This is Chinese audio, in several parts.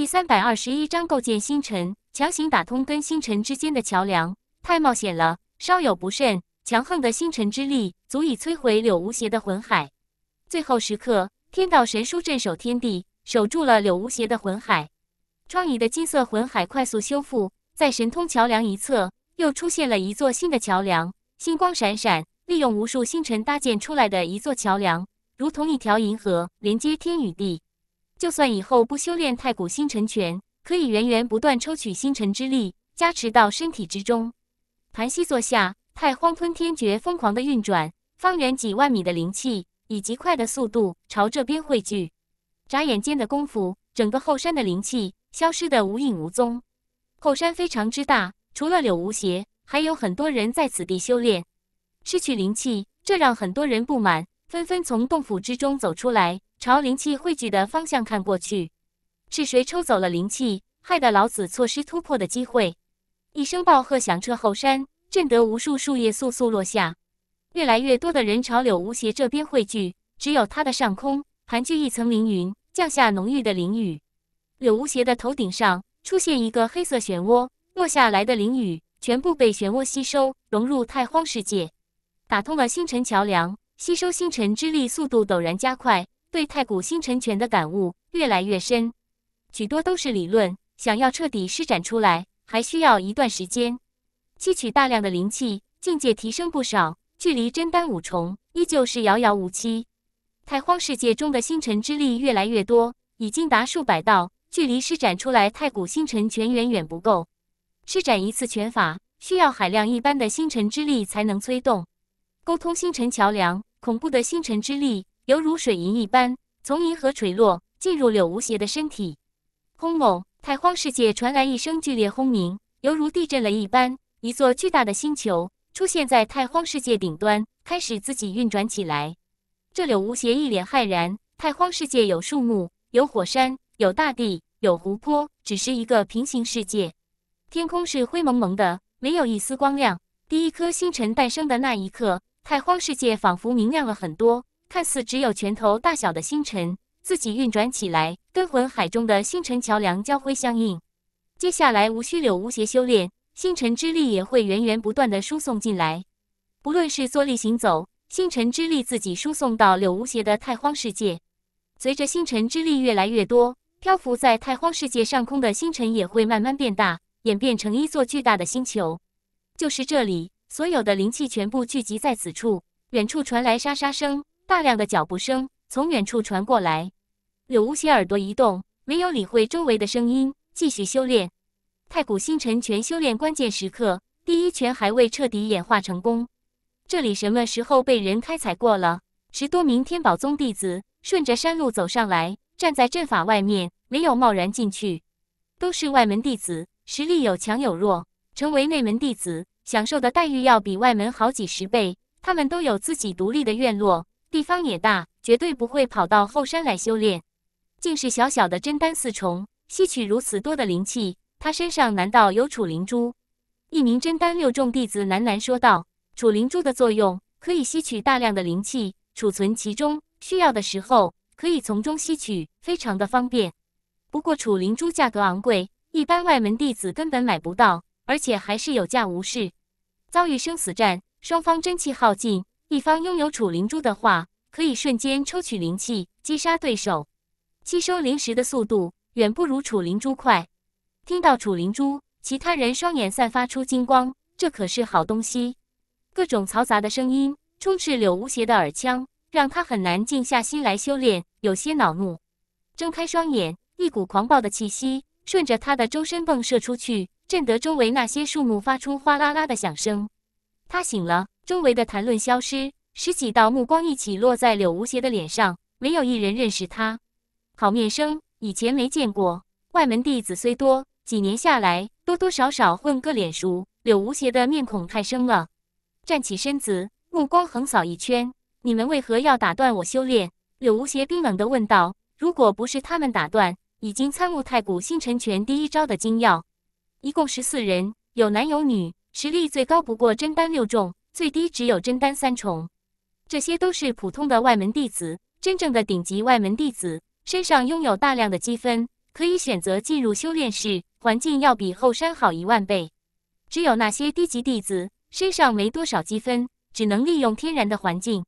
第三百二十一章构建星辰，强行打通跟星辰之间的桥梁，太冒险了。稍有不慎，强横的星辰之力足以摧毁柳无邪的魂海。最后时刻，天道神书镇守天地，守住了柳无邪的魂海。疮痍的金色魂海快速修复，在神通桥梁一侧又出现了一座新的桥梁，星光闪闪，利用无数星辰搭建出来的一座桥梁，如同一条银河，连接天与地。就算以后不修炼太古星辰拳，可以源源不断抽取星辰之力，加持到身体之中。盘膝坐下，太荒吞天诀疯狂的运转，方圆几万米的灵气以极快的速度朝这边汇聚。眨眼间的功夫，整个后山的灵气消失的无影无踪。后山非常之大，除了柳无邪，还有很多人在此地修炼，失去灵气，这让很多人不满，纷纷从洞府之中走出来。朝灵气汇聚的方向看过去，是谁抽走了灵气，害得老子错失突破的机会？一声暴喝响彻后山，震得无数树叶簌簌落下。越来越多的人朝柳无邪这边汇聚，只有他的上空盘踞一层凌云，降下浓郁的灵雨。柳无邪的头顶上出现一个黑色漩涡，落下来的灵雨全部被漩涡吸收，融入太荒世界，打通了星辰桥梁，吸收星辰之力速度陡然加快。对太古星辰拳的感悟越来越深，许多都是理论，想要彻底施展出来，还需要一段时间。吸取大量的灵气，境界提升不少，距离真丹五重依旧是遥遥无期。太荒世界中的星辰之力越来越多，已经达数百道，距离施展出来太古星辰拳远远不够。施展一次拳法，需要海量一般的星辰之力才能催动，沟通星辰桥梁，恐怖的星辰之力。犹如水银一般从银河垂落，进入柳无邪的身体。轰隆！太荒世界传来一声剧烈轰鸣，犹如地震了一般。一座巨大的星球出现在太荒世界顶端，开始自己运转起来。这柳无邪一脸骇然。太荒世界有树木，有火山，有大地，有湖泊，只是一个平行世界。天空是灰蒙蒙的，没有一丝光亮。第一颗星辰诞生的那一刻，太荒世界仿佛明亮了很多。看似只有拳头大小的星辰，自己运转起来，跟魂海中的星辰桥梁交辉相应。接下来无需柳无邪修炼，星辰之力也会源源不断的输送进来。不论是坐立行走，星辰之力自己输送到柳无邪的太荒世界。随着星辰之力越来越多，漂浮在太荒世界上空的星辰也会慢慢变大，演变成一座巨大的星球。就是这里，所有的灵气全部聚集在此处。远处传来沙沙声。大量的脚步声从远处传过来，柳无邪耳朵一动，没有理会周围的声音，继续修炼太古星辰拳。修炼关键时刻，第一拳还未彻底演化成功。这里什么时候被人开采过了？十多名天宝宗弟子顺着山路走上来，站在阵法外面，没有贸然进去，都是外门弟子，实力有强有弱。成为内门弟子，享受的待遇要比外门好几十倍，他们都有自己独立的院落。地方也大，绝对不会跑到后山来修炼。竟是小小的真丹四重，吸取如此多的灵气，他身上难道有储灵珠？一名真丹六重弟子喃喃说道：“储灵珠的作用，可以吸取大量的灵气，储存其中，需要的时候可以从中吸取，非常的方便。不过储灵珠价格昂贵，一般外门弟子根本买不到，而且还是有价无市。遭遇生死战，双方真气耗尽。”一方拥有楚灵珠的话，可以瞬间抽取灵气击杀对手，吸收灵石的速度远不如楚灵珠快。听到楚灵珠，其他人双眼散发出金光，这可是好东西。各种嘈杂的声音充斥柳无邪的耳腔，让他很难静下心来修炼，有些恼怒。睁开双眼，一股狂暴的气息顺着他的周身迸射出去，震得周围那些树木发出哗啦啦的响声。他醒了。周围的谈论消失，十几道目光一起落在柳无邪的脸上，没有一人认识他，好面生，以前没见过。外门弟子虽多，几年下来，多多少少混个脸熟。柳无邪的面孔太生了。站起身子，目光横扫一圈，你们为何要打断我修炼？柳无邪冰冷地问道。如果不是他们打断，已经参悟太古星辰拳第一招的精要。一共十四人，有男有女，实力最高不过真丹六重。最低只有真丹三重，这些都是普通的外门弟子。真正的顶级外门弟子身上拥有大量的积分，可以选择进入修炼室，环境要比后山好一万倍。只有那些低级弟子身上没多少积分，只能利用天然的环境。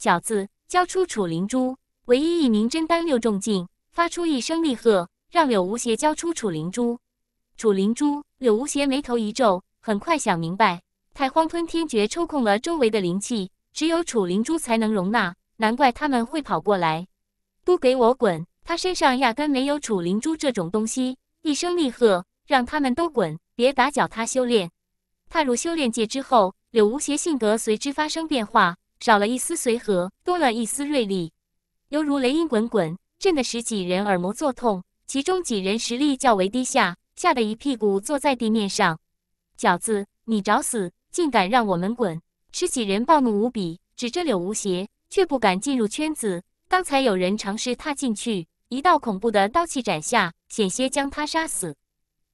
饺子，交出楚灵珠！唯一一名真丹六重境发出一声厉喝，让柳无邪交出楚灵珠。楚灵珠，柳无邪眉头一皱，很快想明白。太荒吞天诀抽空了周围的灵气，只有楚灵珠才能容纳，难怪他们会跑过来。都给我滚！他身上压根没有楚灵珠这种东西。一声厉喝，让他们都滚，别打搅他修炼。踏入修炼界之后，柳无邪性格随之发生变化，少了一丝随和，多了一丝锐利，犹如雷音滚滚，震得十几人耳膜作痛。其中几人实力较为低下，吓得一屁股坐在地面上。饺子，你找死！竟敢让我们滚！十几人暴怒无比，指着柳无邪，却不敢进入圈子。刚才有人尝试踏进去，一道恐怖的刀气斩下，险些将他杀死。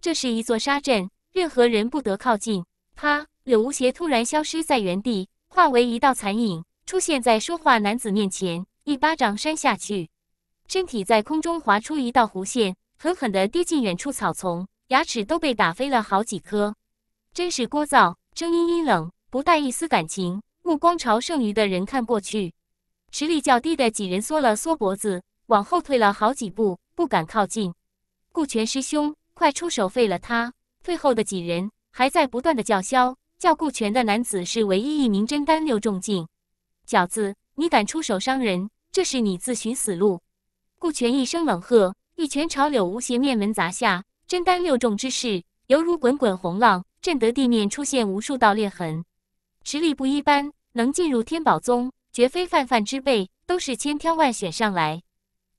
这是一座杀阵，任何人不得靠近。啪！柳无邪突然消失在原地，化为一道残影，出现在说话男子面前，一巴掌扇下去，身体在空中划出一道弧线，狠狠地跌进远处草丛，牙齿都被打飞了好几颗。真是聒噪。声音阴冷，不带一丝感情，目光朝剩余的人看过去。实力较低的几人缩了缩脖子，往后退了好几步，不敢靠近。顾全师兄，快出手废了他！退后的几人还在不断的叫嚣，叫顾全的男子是唯一一名真丹六重境。小子，你敢出手伤人，这是你自寻死路！顾全一声冷喝，一拳朝柳无邪面门砸下，真丹六重之势，犹如滚滚洪浪。震得地面出现无数道裂痕，实力不一般，能进入天宝宗，绝非泛泛之辈，都是千挑万选上来。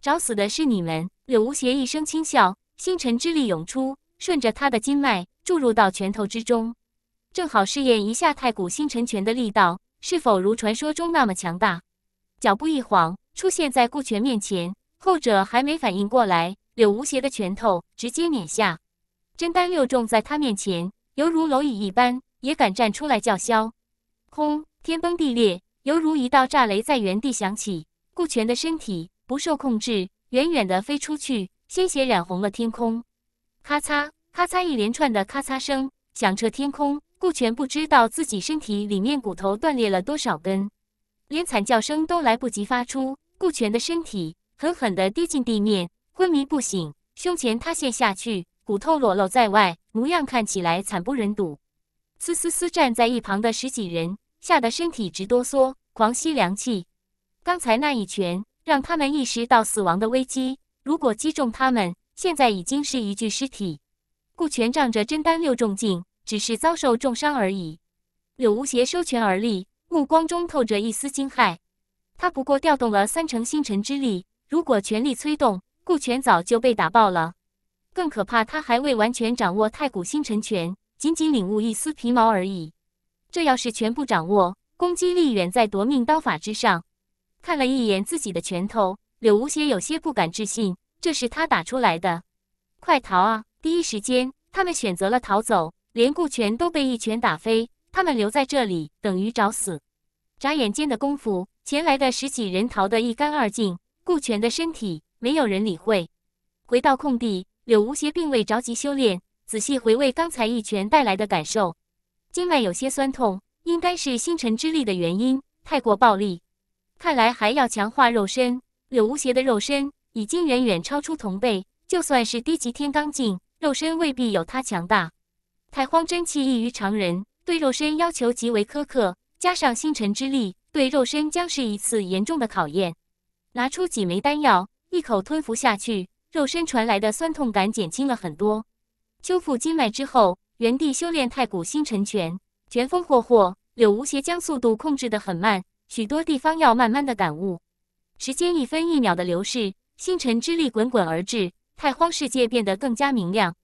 找死的是你们！柳无邪一声轻笑，星辰之力涌出，顺着他的经脉注入到拳头之中，正好试验一下太古星辰拳的力道是否如传说中那么强大。脚步一晃，出现在顾全面前，后者还没反应过来，柳无邪的拳头直接碾下，真丹六重在他面前。犹如蝼蚁一般，也敢站出来叫嚣？轰！天崩地裂，犹如一道炸雷在原地响起。顾全的身体不受控制，远远地飞出去，鲜血染红了天空。咔嚓，咔嚓，一连串的咔嚓声响彻天空。顾全不知道自己身体里面骨头断裂了多少根，连惨叫声都来不及发出。顾全的身体狠狠地跌进地面，昏迷不醒，胸前塌陷下去。骨头裸露在外，模样看起来惨不忍睹。嘶嘶嘶！站在一旁的十几人吓得身体直哆嗦，狂吸凉气。刚才那一拳让他们意识到死亡的危机，如果击中他们，现在已经是一具尸体。顾全仗着真丹六重境，只是遭受重伤而已。柳无邪收拳而立，目光中透着一丝惊骇。他不过调动了三成星辰之力，如果全力催动，顾全早就被打爆了。更可怕，他还未完全掌握太古星辰拳，仅仅领悟一丝皮毛而已。这要是全部掌握，攻击力远在夺命刀法之上。看了一眼自己的拳头，柳无邪有些不敢置信，这是他打出来的。快逃啊！第一时间，他们选择了逃走，连顾全都被一拳打飞。他们留在这里等于找死。眨眼间的功夫，前来的十几人逃得一干二净。顾全的身体没有人理会。回到空地。柳无邪并未着急修炼，仔细回味刚才一拳带来的感受，经脉有些酸痛，应该是星辰之力的原因，太过暴力。看来还要强化肉身。柳无邪的肉身已经远远超出同辈，就算是低级天罡境，肉身未必有他强大。太荒真气异于常人，对肉身要求极为苛刻，加上星辰之力，对肉身将是一次严重的考验。拿出几枚丹药，一口吞服下去。肉身传来的酸痛感减轻了很多。修复经脉之后，原地修炼太古星辰拳，拳风霍霍。柳无邪将速度控制得很慢，许多地方要慢慢的感悟。时间一分一秒的流逝，星辰之力滚滚而至，太荒世界变得更加明亮。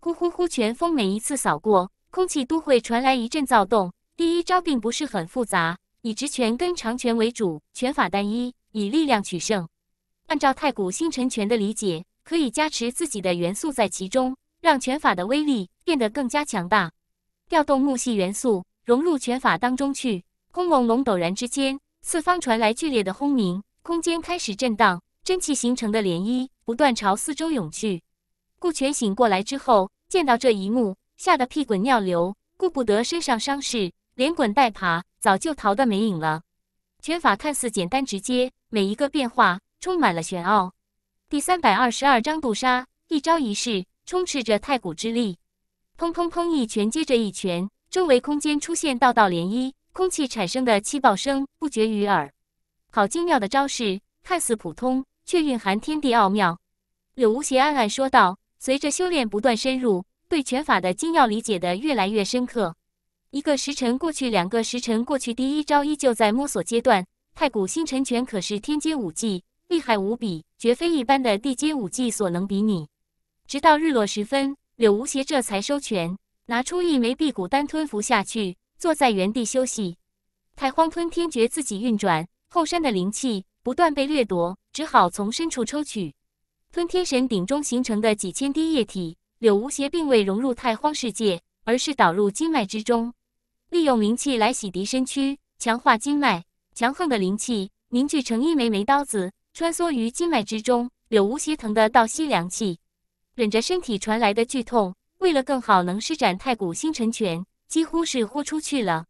呼呼呼！拳风每一次扫过，空气都会传来一阵躁动。第一招并不是很复杂，以直拳跟长拳为主，拳法单一，以力量取胜。按照太古星辰拳的理解。可以加持自己的元素在其中，让拳法的威力变得更加强大。调动木系元素融入拳法当中去。轰隆隆，陡然之间，四方传来剧烈的轰鸣，空间开始震荡，真气形成的涟漪不断朝四周涌去。顾全醒过来之后，见到这一幕，吓得屁滚尿流，顾不得身上伤势，连滚带爬，早就逃得没影了。拳法看似简单直接，每一个变化充满了玄奥。第三百二十二章杜杀，一招一式充斥着太古之力。砰砰砰，一拳接着一拳，周围空间出现道道涟漪，空气产生的气爆声不绝于耳。好精妙的招式，看似普通，却蕴含天地奥妙。柳无邪暗暗说道。随着修炼不断深入，对拳法的精要理解的越来越深刻。一个时辰过去，两个时辰过去，第一招依旧在摸索阶段。太古星辰拳可是天阶武技。厉害无比，绝非一般的地阶武技所能比拟。直到日落时分，柳无邪这才收拳，拿出一枚辟谷丹吞服下去，坐在原地休息。太荒吞天诀自己运转，后山的灵气不断被掠夺，只好从深处抽取。吞天神鼎中形成的几千滴液体，柳无邪并未融入太荒世界，而是导入经脉之中，利用灵气来洗涤身躯，强化经脉。强横的灵气凝聚成一枚枚刀子。穿梭于经脉之中，柳无邪疼得倒吸凉气，忍着身体传来的剧痛，为了更好能施展太古星辰拳，几乎是豁出去了。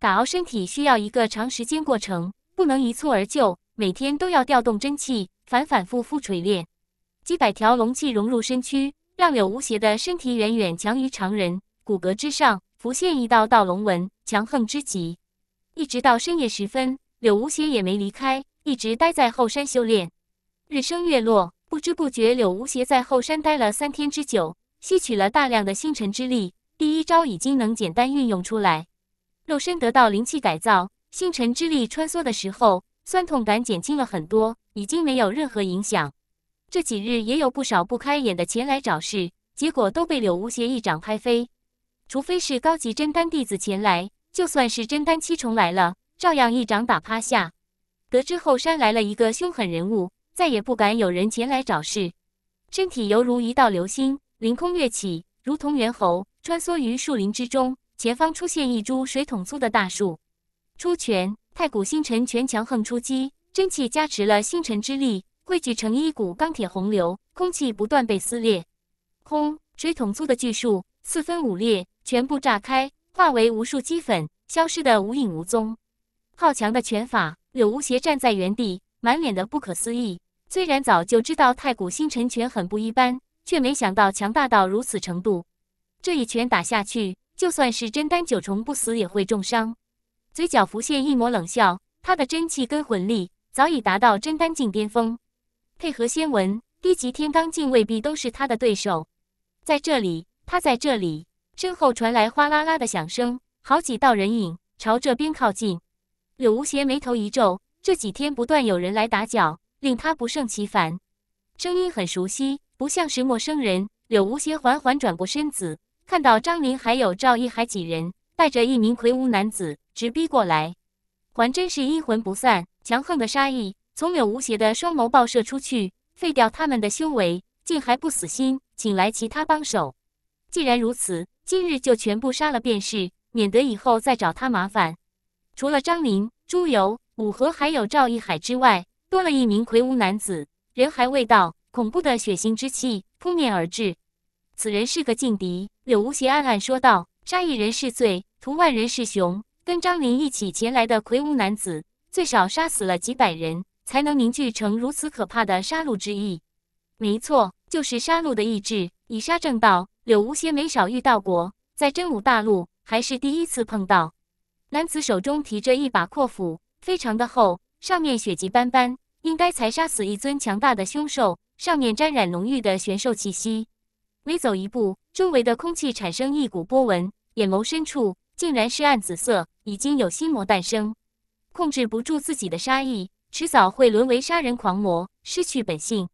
打熬身体需要一个长时间过程，不能一蹴而就，每天都要调动真气，反反复复锤炼。几百条龙气融入身躯，让柳无邪的身体远远强于常人，骨骼之上浮现一道道龙纹，强横之极。一直到深夜时分，柳无邪也没离开。一直待在后山修炼，日升月落，不知不觉，柳无邪在后山待了三天之久，吸取了大量的星辰之力，第一招已经能简单运用出来。肉身得到灵气改造，星辰之力穿梭的时候，酸痛感减轻了很多，已经没有任何影响。这几日也有不少不开眼的前来找事，结果都被柳无邪一掌拍飞。除非是高级真丹弟子前来，就算是真丹七重来了，照样一掌打趴下。得知后山来了一个凶狠人物，再也不敢有人前来找事。身体犹如一道流星，凌空跃起，如同猿猴穿梭于树林之中。前方出现一株水桶粗的大树，出拳，太古星辰拳强横出击，真气加持了星辰之力，汇聚成一股钢铁洪流，空气不断被撕裂。轰！水桶粗的巨树四分五裂，全部炸开，化为无数齑粉，消失得无影无踪。好强的拳法！柳无邪站在原地，满脸的不可思议。虽然早就知道太古星辰拳很不一般，却没想到强大到如此程度。这一拳打下去，就算是真丹九重不死也会重伤。嘴角浮现一抹冷笑，他的真气跟魂力早已达到真丹境巅峰，配合仙文，低级天罡境未必都是他的对手。在这里，他在这里，身后传来哗啦啦的响声，好几道人影朝这边靠近。柳无邪眉头一皱，这几天不断有人来打搅，令他不胜其烦。声音很熟悉，不像是陌生人。柳无邪缓缓转过身子，看到张林还有赵一海几人带着一名魁梧男子直逼过来，还真是阴魂不散。强横的杀意从柳无邪的双眸爆射出去，废掉他们的修为，竟还不死心，请来其他帮手。既然如此，今日就全部杀了便是，免得以后再找他麻烦。除了张林、朱由、武和还有赵一海之外，多了一名魁梧男子。人还未到，恐怖的血腥之气扑面而至。此人是个劲敌，柳无邪暗暗说道：“杀一人是罪，屠万人是雄。”跟张林一起前来的魁梧男子，最少杀死了几百人才能凝聚成如此可怕的杀戮之意。没错，就是杀戮的意志，以杀正道。柳无邪没少遇到过，在真武大陆还是第一次碰到。男子手中提着一把阔斧，非常的厚，上面血迹斑斑，应该才杀死一尊强大的凶兽，上面沾染浓郁的玄兽气息。每走一步，周围的空气产生一股波纹，眼眸深处竟然是暗紫色，已经有心魔诞生，控制不住自己的杀意，迟早会沦为杀人狂魔，失去本性。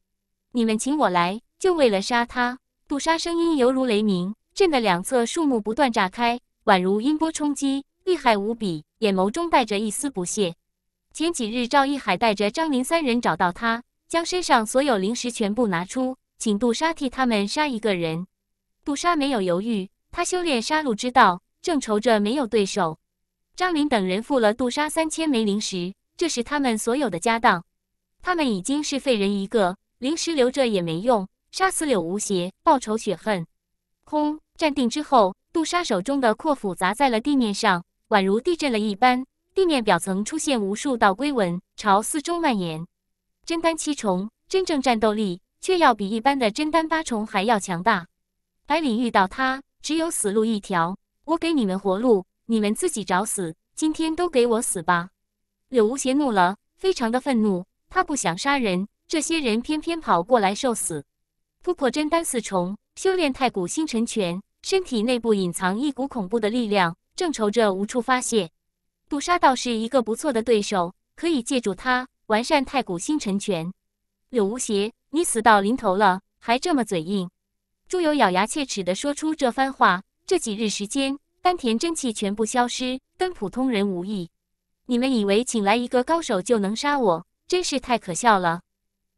你们请我来，就为了杀他。杜莎声音犹如雷鸣，震得两侧树木不断炸开，宛如音波冲击。厉害无比，眼眸中带着一丝不屑。前几日，赵一海带着张林三人找到他，将身上所有灵石全部拿出，请杜莎替他们杀一个人。杜莎没有犹豫，他修炼杀戮之道，正愁着没有对手。张林等人付了杜莎三千枚灵石，这是他们所有的家当。他们已经是废人一个，灵石留着也没用，杀死柳无邪，报仇雪恨。轰！站定之后，杜莎手中的阔斧砸在了地面上。宛如地震了一般，地面表层出现无数道龟纹，朝四周蔓延。真丹七重，真正战斗力却要比一般的真丹八重还要强大。百里遇到他，只有死路一条。我给你们活路，你们自己找死。今天都给我死吧！柳无邪怒了，非常的愤怒。他不想杀人，这些人偏偏跑过来受死。突破真丹四重，修炼太古星辰拳，身体内部隐藏一股恐怖的力量。正愁着无处发泄，杜莎倒是一个不错的对手，可以借助他完善太古星辰拳。柳无邪，你死到临头了，还这么嘴硬！朱由咬牙切齿地说出这番话。这几日时间，丹田真气全部消失，跟普通人无异。你们以为请来一个高手就能杀我，真是太可笑了！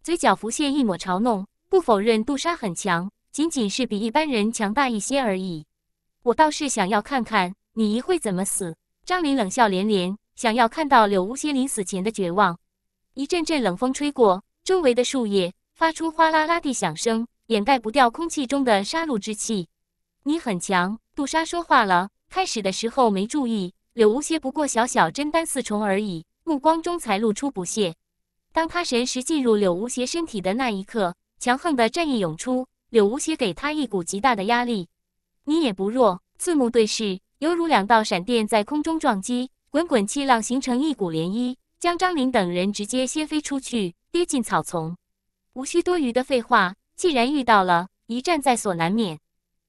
嘴角浮现一抹嘲弄，不否认杜莎很强，仅仅是比一般人强大一些而已。我倒是想要看看。你一会怎么死？张林冷笑连连，想要看到柳无邪临死前的绝望。一阵阵冷风吹过，周围的树叶发出哗啦啦的响声，掩盖不掉空气中的杀戮之气。你很强，杜莎说话了。开始的时候没注意，柳无邪不过小小真丹四重而已，目光中才露出不屑。当他神识进入柳无邪身体的那一刻，强横的战意涌出，柳无邪给他一股极大的压力。你也不弱，字目对视。犹如两道闪电在空中撞击，滚滚气浪形成一股涟漪，将张林等人直接掀飞出去，跌进草丛。无需多余的废话，既然遇到了，一战在所难免。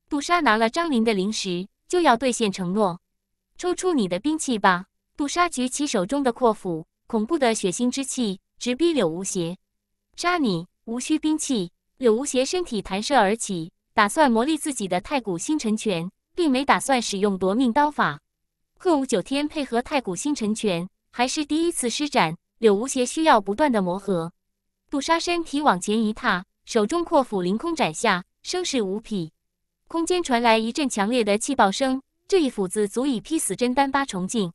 杜莎拿了张林的灵石，就要兑现承诺，抽出你的兵器吧！杜莎举起手中的阔斧，恐怖的血腥之气直逼柳无邪。杀你无需兵器！柳无邪身体弹射而起，打算磨砺自己的太古星辰拳。并没打算使用夺命刀法，鹤舞九天配合太古星辰拳还是第一次施展，柳无邪需要不断的磨合。杜莎身体往前一踏，手中阔斧凌空斩下，声势无匹。空间传来一阵强烈的气爆声，这一斧子足以劈死真丹八重境。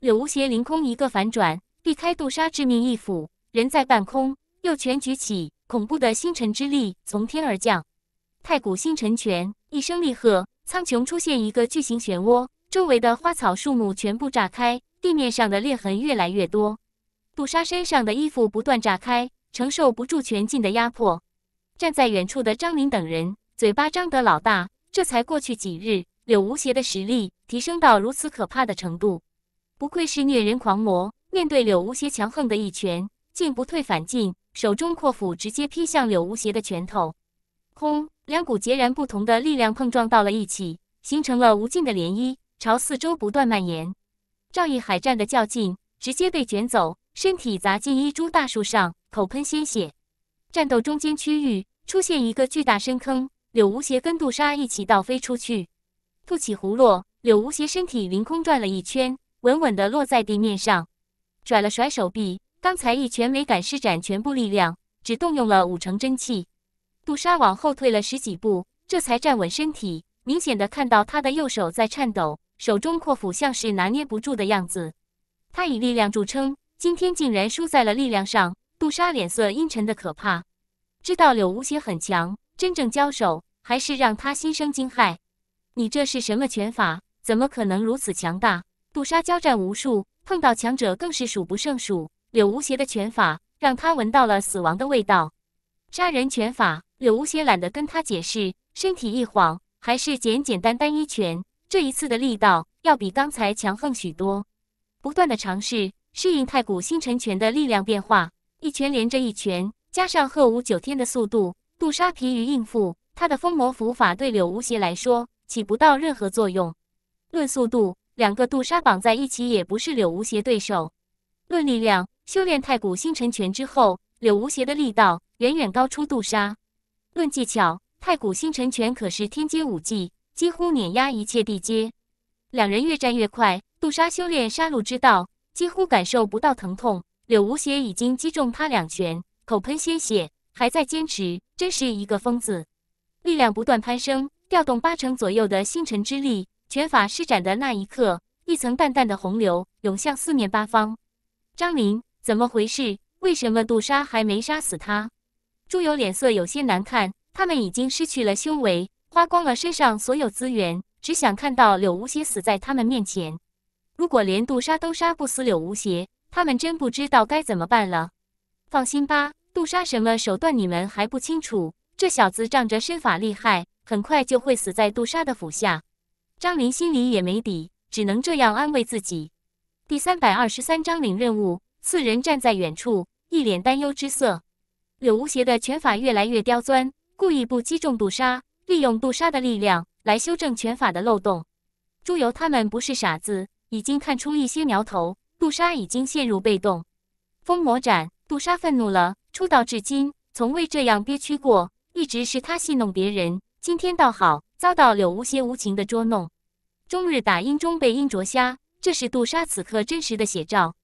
柳无邪凌空一个反转，避开杜莎致命一斧，人在半空，右拳举起，恐怖的星辰之力从天而降。太古星辰拳，一声厉喝。苍穹出现一个巨型漩涡，周围的花草树木全部炸开，地面上的裂痕越来越多。杜莎身上的衣服不断炸开，承受不住全劲的压迫。站在远处的张林等人嘴巴张得老大。这才过去几日，柳无邪的实力提升到如此可怕的程度，不愧是虐人狂魔。面对柳无邪强横的一拳，竟不退反进，手中阔斧直接劈向柳无邪的拳头。空，两股截然不同的力量碰撞到了一起，形成了无尽的涟漪，朝四周不断蔓延。赵毅海战的较劲直接被卷走，身体砸进一株大树上，口喷鲜血。战斗中间区域出现一个巨大深坑，柳无邪跟杜莎一起倒飞出去，吐起葫芦。柳无邪身体凌空转了一圈，稳稳地落在地面上，甩了甩手臂。刚才一拳没敢施展全部力量，只动用了五成真气。杜莎往后退了十几步，这才站稳身体。明显的看到他的右手在颤抖，手中阔斧像是拿捏不住的样子。他以力量著称，今天竟然输在了力量上。杜莎脸色阴沉的可怕，知道柳无邪很强，真正交手还是让他心生惊骇。你这是什么拳法？怎么可能如此强大？杜莎交战无数，碰到强者更是数不胜数。柳无邪的拳法让他闻到了死亡的味道，杀人拳法。柳无邪懒得跟他解释，身体一晃，还是简简单单一拳。这一次的力道要比刚才强横许多。不断的尝试适应太古星辰拳的力量变化，一拳连着一拳，加上鹤舞九天的速度，杜莎疲于应付。他的风魔符法对柳无邪来说起不到任何作用。论速度，两个杜莎绑在一起也不是柳无邪对手。论力量，修炼太古星辰拳之后，柳无邪的力道远远高出杜莎。论技巧，太古星辰拳可是天阶武技，几乎碾压一切地阶。两人越战越快，杜莎修炼杀戮之道，几乎感受不到疼痛。柳无邪已经击中他两拳，口喷鲜血，还在坚持，真是一个疯子。力量不断攀升，调动八成左右的星辰之力，拳法施展的那一刻，一层淡淡的洪流涌向四面八方。张林，怎么回事？为什么杜莎还没杀死他？苏友脸色有些难看，他们已经失去了修为，花光了身上所有资源，只想看到柳无邪死在他们面前。如果连杜莎都杀不死柳无邪，他们真不知道该怎么办了。放心吧，杜莎什么手段你们还不清楚？这小子仗着身法厉害，很快就会死在杜莎的府下。张林心里也没底，只能这样安慰自己。第三百二十三章领任务，四人站在远处，一脸担忧之色。柳无邪的拳法越来越刁钻，故意不击中杜莎，利用杜莎的力量来修正拳法的漏洞。朱由他们不是傻子，已经看出一些苗头。杜莎已经陷入被动，封魔斩。杜莎愤怒了，出道至今从未这样憋屈过，一直是他戏弄别人，今天倒好，遭到柳无邪无情的捉弄。终日打鹰中被鹰啄瞎，这是杜莎此刻真实的写照。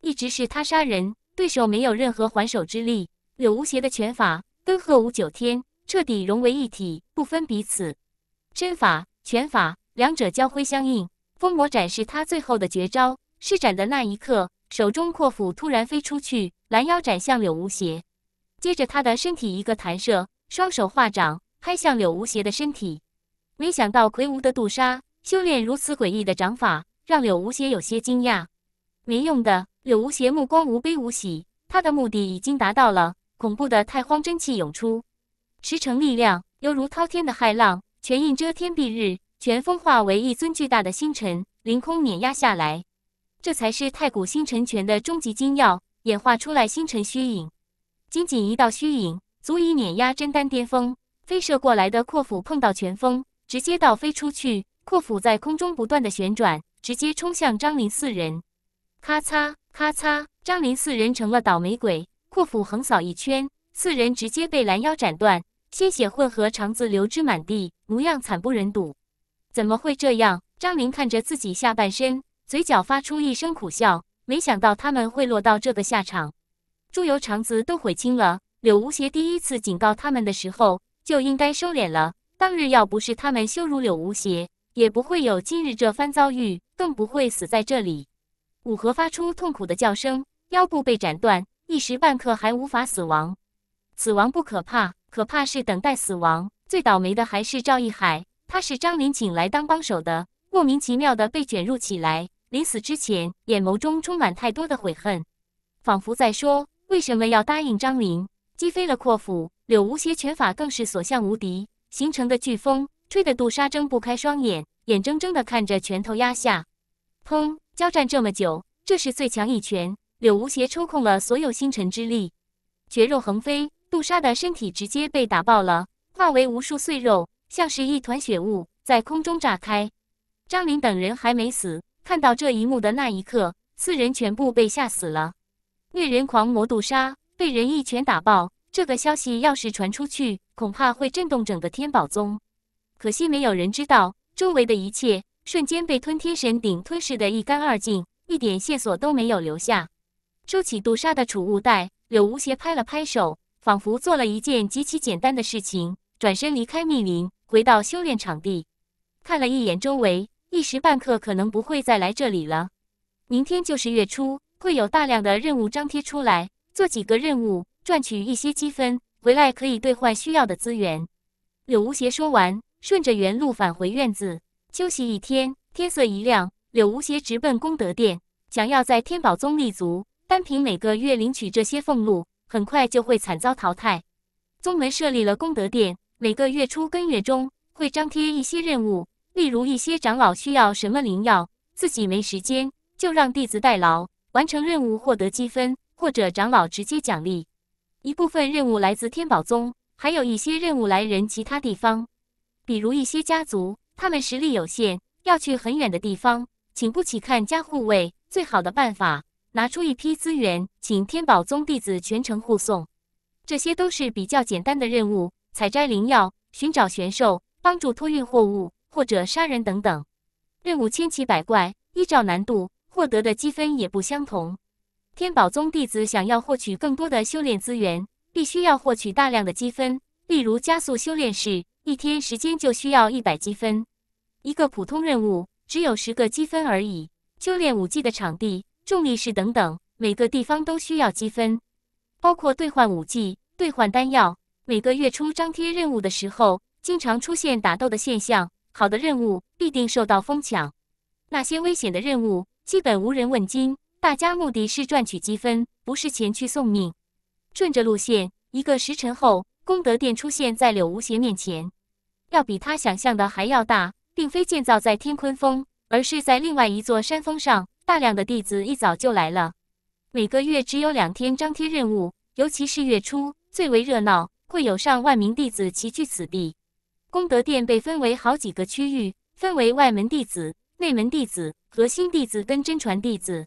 一直是他杀人，对手没有任何还手之力。柳无邪的拳法跟鹤舞九天彻底融为一体，不分彼此。身法、拳法两者交辉相应。风魔展示他最后的绝招，施展的那一刻，手中阔斧突然飞出去，拦腰斩向柳无邪。接着他的身体一个弹射，双手化掌拍向柳无邪的身体。没想到魁梧的杜莎修炼如此诡异的掌法，让柳无邪有些惊讶。没用的，柳无邪目光无悲无喜，他的目的已经达到了。恐怖的太荒真气涌出，驰骋力量犹如滔天的骇浪，全印遮天蔽日，拳风化为一尊巨大的星辰，凌空碾压下来。这才是太古星辰拳的终极精要，演化出来星辰虚影。仅仅一道虚影，足以碾压真丹巅峰。飞射过来的阔斧碰到拳风，直接倒飞出去。阔斧在空中不断的旋转，直接冲向张林四人。咔嚓咔嚓，张林四人成了倒霉鬼。阔斧横扫一圈，四人直接被拦腰斩断，鲜血混合肠子流之满地，模样惨不忍睹。怎么会这样？张林看着自己下半身，嘴角发出一声苦笑。没想到他们会落到这个下场，猪油肠子都悔青了。柳无邪第一次警告他们的时候就应该收敛了。当日要不是他们羞辱柳无邪，也不会有今日这番遭遇，更不会死在这里。五合发出痛苦的叫声，腰部被斩断。一时半刻还无法死亡，死亡不可怕，可怕是等待死亡。最倒霉的还是赵一海，他是张林请来当帮手的，莫名其妙的被卷入起来。临死之前，眼眸中充满太多的悔恨，仿佛在说为什么要答应张林？击飞了阔斧，柳无邪拳法更是所向无敌，形成的飓风吹得杜莎睁不开双眼，眼睁睁的看着拳头压下。砰！交战这么久，这是最强一拳。柳无邪抽空了所有星辰之力，绝肉横飞，杜莎的身体直接被打爆了，化为无数碎肉，像是一团血雾在空中炸开。张林等人还没死，看到这一幕的那一刻，四人全部被吓死了。虐人狂魔杜莎被人一拳打爆，这个消息要是传出去，恐怕会震动整个天宝宗。可惜没有人知道，周围的一切瞬间被吞天神鼎吞噬的一干二净，一点线索都没有留下。收起杜莎的储物袋，柳无邪拍了拍手，仿佛做了一件极其简单的事情，转身离开密林，回到修炼场地，看了一眼周围，一时半刻可能不会再来这里了。明天就是月初，会有大量的任务张贴出来，做几个任务赚取一些积分，回来可以兑换需要的资源。柳无邪说完，顺着原路返回院子，休息一天。天色一亮，柳无邪直奔功德殿，想要在天宝宗立足。单凭每个月领取这些俸禄，很快就会惨遭淘汰。宗门设立了功德殿，每个月初跟月中会张贴一些任务，例如一些长老需要什么灵药，自己没时间就让弟子代劳，完成任务获得积分，或者长老直接奖励。一部分任务来自天宝宗，还有一些任务来人其他地方，比如一些家族，他们实力有限，要去很远的地方，请不起看家护卫，最好的办法。拿出一批资源，请天宝宗弟子全程护送。这些都是比较简单的任务：采摘灵药、寻找玄兽、帮助托运货物或者杀人等等。任务千奇百怪，依照难度获得的积分也不相同。天宝宗弟子想要获取更多的修炼资源，必须要获取大量的积分。例如加速修炼室，一天时间就需要一百积分；一个普通任务只有十个积分而已。修炼武技的场地。重力式等等，每个地方都需要积分，包括兑换武器、兑换丹药。每个月初张贴任务的时候，经常出现打斗的现象。好的任务必定受到疯抢，那些危险的任务基本无人问津。大家目的是赚取积分，不是前去送命。顺着路线，一个时辰后，功德殿出现在柳无邪面前，要比他想象的还要大，并非建造在天坤峰，而是在另外一座山峰上。大量的弟子一早就来了。每个月只有两天张贴任务，尤其是月初最为热闹，会有上万名弟子齐聚此地。功德殿被分为好几个区域，分为外门弟子、内门弟子、核心弟子跟真传弟子。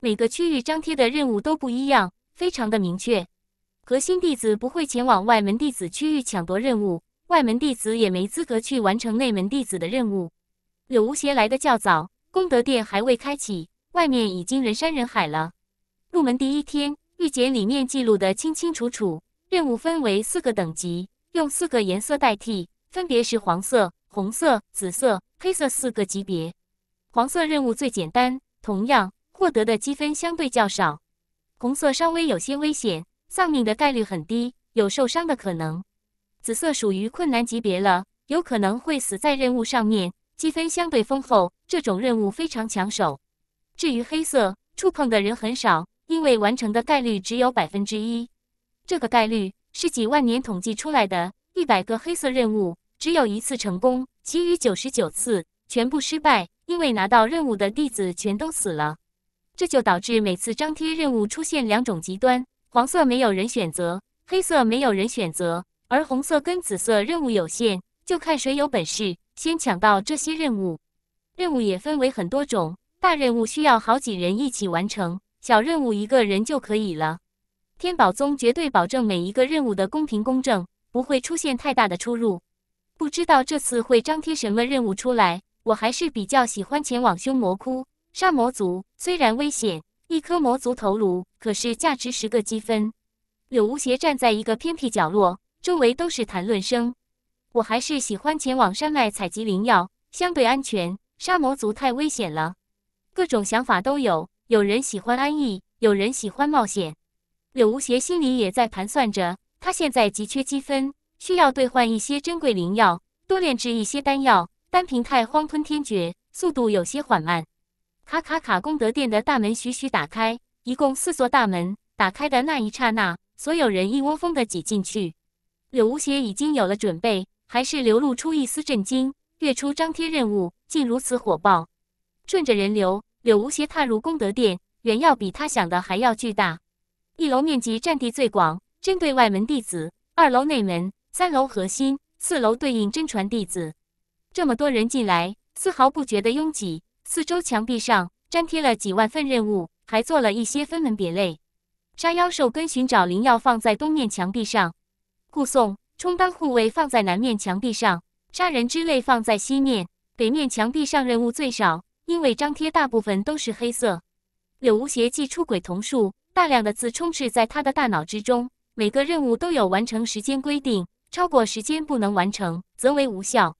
每个区域张贴的任务都不一样，非常的明确。核心弟子不会前往外门弟子区域抢夺任务，外门弟子也没资格去完成内门弟子的任务。柳无邪来的较早。功德殿还未开启，外面已经人山人海了。入门第一天，玉简里面记录的清清楚楚，任务分为四个等级，用四个颜色代替，分别是黄色、红色、紫色、黑色四个级别。黄色任务最简单，同样获得的积分相对较少。红色稍微有些危险，丧命的概率很低，有受伤的可能。紫色属于困难级别了，有可能会死在任务上面，积分相对丰厚。这种任务非常抢手。至于黑色，触碰的人很少，因为完成的概率只有百分之一。这个概率是几万年统计出来的，一百个黑色任务只有一次成功，其余九十九次全部失败，因为拿到任务的弟子全都死了。这就导致每次张贴任务出现两种极端：黄色没有人选择，黑色没有人选择，而红色跟紫色任务有限，就看谁有本事先抢到这些任务。任务也分为很多种，大任务需要好几人一起完成，小任务一个人就可以了。天宝宗绝对保证每一个任务的公平公正，不会出现太大的出入。不知道这次会张贴什么任务出来，我还是比较喜欢前往凶魔窟杀魔族，虽然危险，一颗魔族头颅可是价值十个积分。柳无邪站在一个偏僻角落，周围都是谈论声。我还是喜欢前往山脉采集灵药，相对安全。杀魔族太危险了，各种想法都有。有人喜欢安逸，有人喜欢冒险。柳无邪心里也在盘算着，他现在急缺积分，需要兑换一些珍贵灵药，多炼制一些丹药。单凭太荒吞天诀，速度有些缓慢。卡卡卡功德殿的大门徐徐打开，一共四座大门。打开的那一刹那，所有人一窝蜂的挤进去。柳无邪已经有了准备，还是流露出一丝震惊。月初张贴任务竟如此火爆，顺着人流，柳无邪踏入功德殿，远要比他想的还要巨大。一楼面积占地最广，针对外门弟子；二楼内门，三楼核心，四楼对应真传弟子。这么多人进来，丝毫不觉得拥挤。四周墙壁上粘贴了几万份任务，还做了一些分门别类：杀妖兽跟寻找灵药放在东面墙壁上，护送充当护卫放在南面墙壁上。杀人之泪放在西面，北面墙壁上任务最少，因为张贴大部分都是黑色。柳无邪祭出鬼桐术，大量的字充斥在他的大脑之中，每个任务都有完成时间规定，超过时间不能完成则为无效。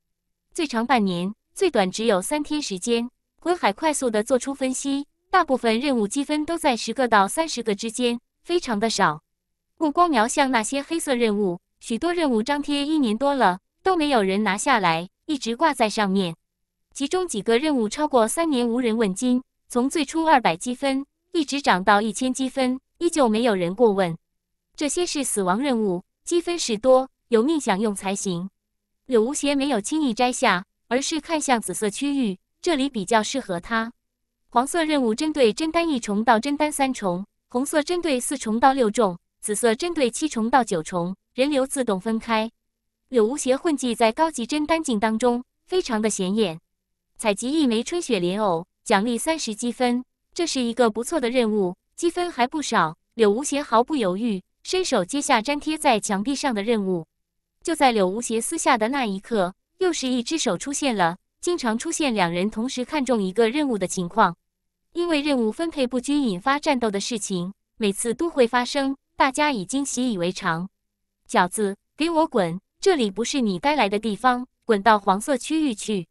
最长半年，最短只有三天时间。魂海快速的做出分析，大部分任务积分都在十个到三十个之间，非常的少。目光瞄向那些黑色任务，许多任务张贴一年多了。都没有人拿下来，一直挂在上面。其中几个任务超过三年无人问津，从最初二百积分一直涨到一千积分，依旧没有人过问。这些是死亡任务，积分是多，有命享用才行。柳无邪没有轻易摘下，而是看向紫色区域，这里比较适合他。黄色任务针对真丹一重到真丹三重，红色针对四重到六重，紫色针对七重到九重，人流自动分开。柳无邪混迹在高级真丹境当中，非常的显眼。采集一枚春雪莲藕，奖励三十积分，这是一个不错的任务，积分还不少。柳无邪毫不犹豫，伸手接下粘贴在墙壁上的任务。就在柳无邪撕下的那一刻，又是一只手出现了。经常出现两人同时看中一个任务的情况，因为任务分配不均引发战斗的事情，每次都会发生，大家已经习以为常。饺子，给我滚！这里不是你该来的地方，滚到黄色区域去！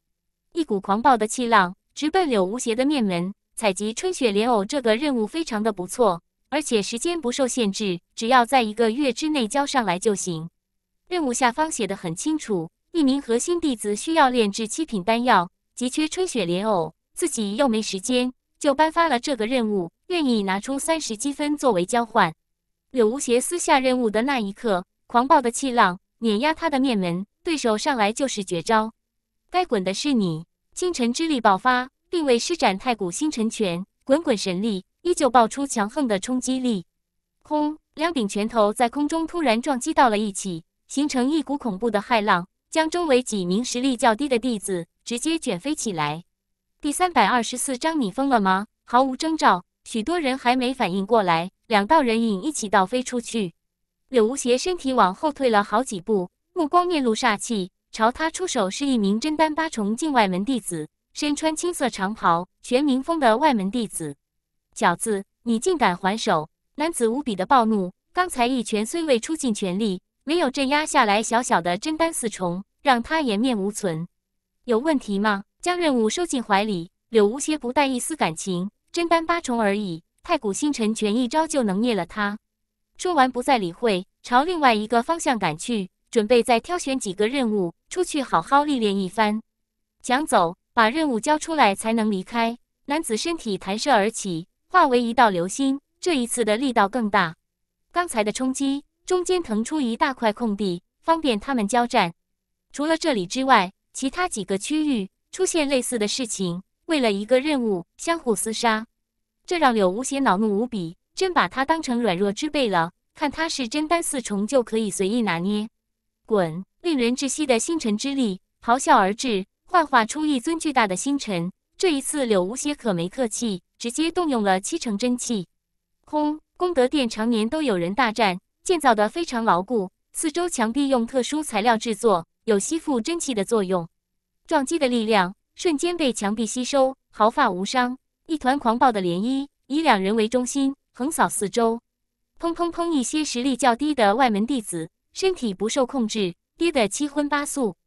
一股狂暴的气浪直奔柳无邪的面门。采集春雪莲藕这个任务非常的不错，而且时间不受限制，只要在一个月之内交上来就行。任务下方写的很清楚，一名核心弟子需要炼制七品丹药，急缺春雪莲藕，自己又没时间，就颁发了这个任务，愿意拿出三十积分作为交换。柳无邪私下任务的那一刻，狂暴的气浪。碾压他的面门，对手上来就是绝招。该滚的是你，星辰之力爆发，并未施展太古星辰拳，滚滚神力依旧爆出强横的冲击力。轰！两柄拳头在空中突然撞击到了一起，形成一股恐怖的骇浪，将周围几名实力较低的弟子直接卷飞起来。第三百二十四章，你疯了吗？毫无征兆，许多人还没反应过来，两道人影一起倒飞出去。柳无邪身体往后退了好几步，目光面露煞气，朝他出手是一名真丹八重境外门弟子，身穿青色长袍，全名风的外门弟子。小子，你竟敢还手！男子无比的暴怒，刚才一拳虽未出尽全力，没有镇压下来小小的真丹四重，让他颜面无存。有问题吗？将任务收进怀里，柳无邪不带一丝感情，真丹八重而已，太古星辰拳一招就能灭了他。说完，不再理会，朝另外一个方向赶去，准备再挑选几个任务出去好好历练一番。想走，把任务交出来才能离开。男子身体弹射而起，化为一道流星。这一次的力道更大，刚才的冲击中间腾出一大块空地，方便他们交战。除了这里之外，其他几个区域出现类似的事情，为了一个任务相互厮杀，这让柳无邪恼怒无比。真把他当成软弱之辈了，看他是真丹四重就可以随意拿捏。滚！令人窒息的星辰之力咆哮而至，幻化出一尊巨大的星辰。这一次，柳无邪可没客气，直接动用了七成真气。轰！功德殿常年都有人大战，建造的非常牢固，四周墙壁用特殊材料制作，有吸附真气的作用。撞击的力量瞬间被墙壁吸收，毫发无伤。一团狂暴的涟漪以两人为中心。横扫四周，砰砰砰！一些实力较低的外门弟子身体不受控制，跌得七荤八素。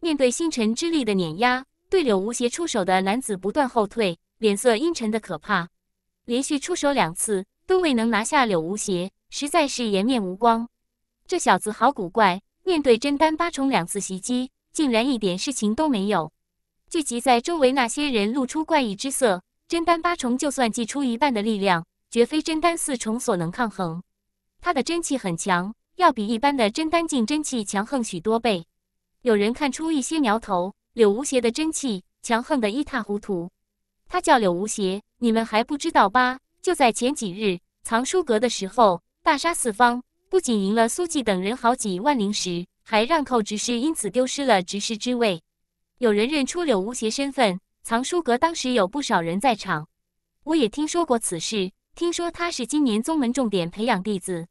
面对星辰之力的碾压，对柳无邪出手的男子不断后退，脸色阴沉的可怕。连续出手两次，都未能拿下柳无邪，实在是颜面无光。这小子好古怪，面对真丹八重两次袭击，竟然一点事情都没有。聚集在周围那些人露出怪异之色。真丹八重就算祭出一半的力量。绝非真丹四重所能抗衡，他的真气很强，要比一般的真丹境真气强横许多倍。有人看出一些苗头，柳无邪的真气强横的一塌糊涂。他叫柳无邪，你们还不知道吧？就在前几日，藏书阁的时候大杀四方，不仅赢了苏纪等人好几万灵石，还让寇执事因此丢失了执事之位。有人认出柳无邪身份，藏书阁当时有不少人在场，我也听说过此事。听说他是今年宗门重点培养弟子，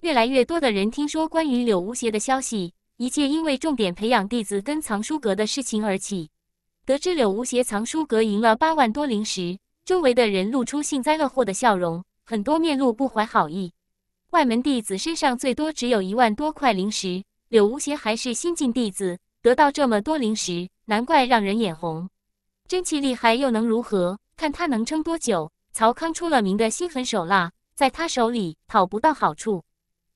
越来越多的人听说关于柳无邪的消息，一切因为重点培养弟子跟藏书阁的事情而起。得知柳无邪藏书阁赢了八万多灵石，周围的人露出幸灾乐祸的笑容，很多面露不怀好意。外门弟子身上最多只有一万多块灵石，柳无邪还是新晋弟子，得到这么多灵石，难怪让人眼红。真气厉害又能如何？看他能撑多久？曹康出了名的心狠手辣，在他手里讨不到好处。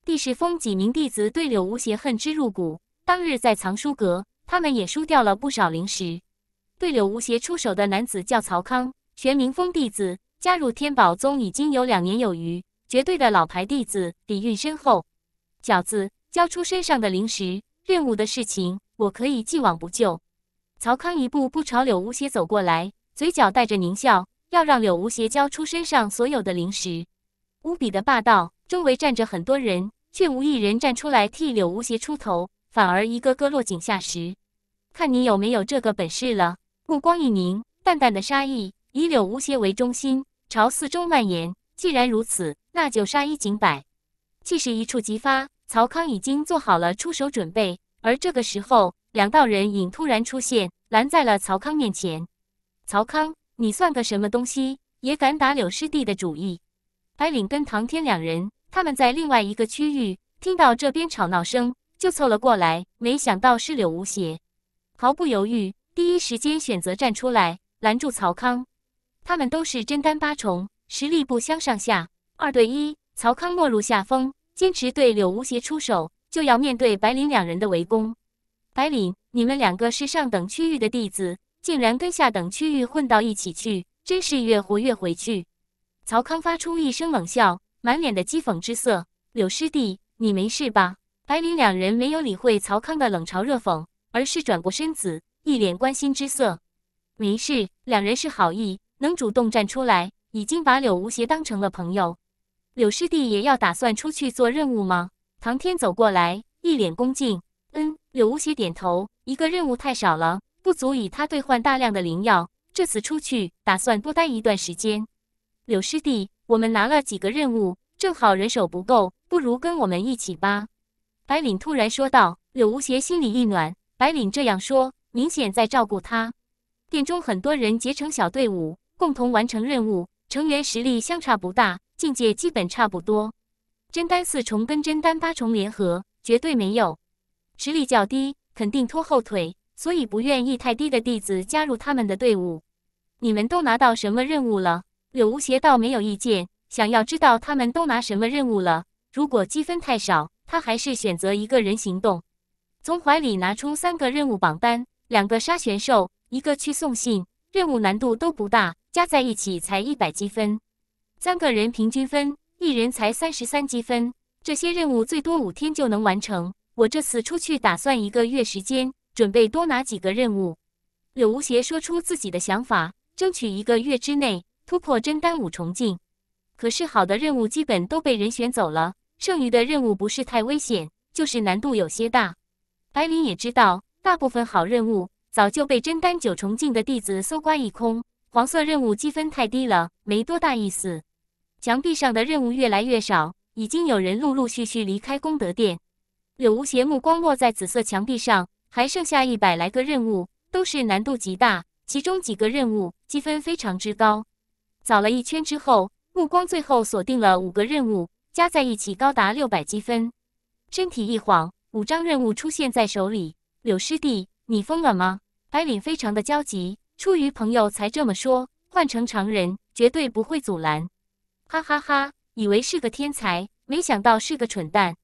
帝十峰几名弟子对柳无邪恨之入骨。当日在藏书阁，他们也输掉了不少灵石。对柳无邪出手的男子叫曹康，玄冥峰弟子，加入天宝宗已经有两年有余，绝对的老牌弟子，底蕴深厚。小子，交出身上的灵石。任务的事情，我可以既往不咎。曹康一步不朝柳无邪走过来，嘴角带着狞笑。要让柳无邪交出身上所有的灵石，无比的霸道。周围站着很多人，却无一人站出来替柳无邪出头，反而一个个落井下石。看你有没有这个本事了！目光一凝，淡淡的杀意以柳无邪为中心朝四周蔓延。既然如此，那就杀一儆百。气势一触即发，曹康已经做好了出手准备。而这个时候，两道人影突然出现，拦在了曹康面前。曹康。你算个什么东西，也敢打柳师弟的主意？白领跟唐天两人，他们在另外一个区域听到这边吵闹声，就凑了过来，没想到是柳无邪，毫不犹豫，第一时间选择站出来拦住曹康。他们都是真丹八重，实力不相上下，二对一，曹康落入下风，坚持对柳无邪出手，就要面对白领两人的围攻。白领，你们两个是上等区域的弟子。竟然跟下等区域混到一起去，真是越活越回去。曹康发出一声冷笑，满脸的讥讽之色。柳师弟，你没事吧？白灵两人没有理会曹康的冷嘲热讽，而是转过身子，一脸关心之色。没事，两人是好意，能主动站出来，已经把柳无邪当成了朋友。柳师弟也要打算出去做任务吗？唐天走过来，一脸恭敬。嗯，柳无邪点头。一个任务太少了。不足以他兑换大量的灵药。这次出去打算多待一段时间。柳师弟，我们拿了几个任务，正好人手不够，不如跟我们一起吧。白领突然说道。柳无邪心里一暖，白领这样说，明显在照顾他。殿中很多人结成小队伍，共同完成任务，成员实力相差不大，境界基本差不多。真丹四重跟真丹八重联合，绝对没有实力较低，肯定拖后腿。所以不愿意太低的弟子加入他们的队伍。你们都拿到什么任务了？柳无邪倒没有意见，想要知道他们都拿什么任务了。如果积分太少，他还是选择一个人行动。从怀里拿出三个任务榜单，两个杀玄兽，一个去送信，任务难度都不大，加在一起才一百积分。三个人平均分，一人才三十三积分。这些任务最多五天就能完成。我这次出去打算一个月时间。准备多拿几个任务。柳无邪说出自己的想法，争取一个月之内突破真丹五重境。可是好的任务基本都被人选走了，剩余的任务不是太危险，就是难度有些大。白灵也知道，大部分好任务早就被真丹九重境的弟子搜刮一空。黄色任务积分太低了，没多大意思。墙壁上的任务越来越少，已经有人陆陆续续离开功德殿。柳无邪目光落在紫色墙壁上。还剩下一百来个任务，都是难度极大，其中几个任务积分非常之高。扫了一圈之后，目光最后锁定了五个任务，加在一起高达六百积分。身体一晃，五张任务出现在手里。柳师弟，你疯了吗？白领非常的焦急，出于朋友才这么说，换成常人绝对不会阻拦。哈哈哈，以为是个天才，没想到是个蠢蛋。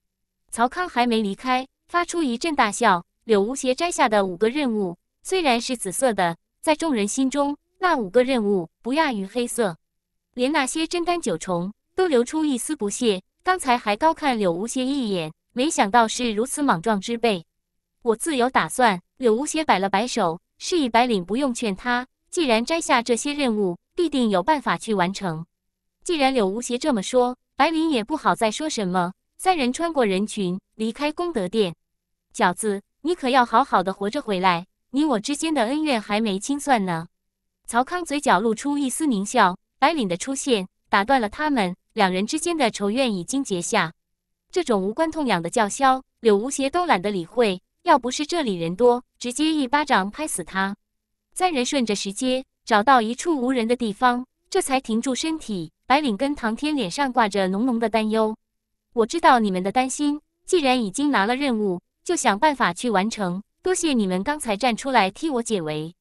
曹康还没离开，发出一阵大笑。柳无邪摘下的五个任务虽然是紫色的，在众人心中，那五个任务不亚于黑色。连那些真丹九重都流出一丝不屑。刚才还高看柳无邪一眼，没想到是如此莽撞之辈。我自有打算。柳无邪摆了摆手，示意白领不用劝他。既然摘下这些任务，必定有办法去完成。既然柳无邪这么说，白领也不好再说什么。三人穿过人群，离开功德殿。饺子。你可要好好的活着回来，你我之间的恩怨还没清算呢。曹康嘴角露出一丝狞笑。白领的出现打断了他们两人之间的仇怨，已经结下。这种无关痛痒的叫嚣，柳无邪都懒得理会。要不是这里人多，直接一巴掌拍死他。三人顺着石阶找到一处无人的地方，这才停住身体。白领跟唐天脸上挂着浓浓的担忧。我知道你们的担心，既然已经拿了任务。就想办法去完成。多谢你们刚才站出来替我解围。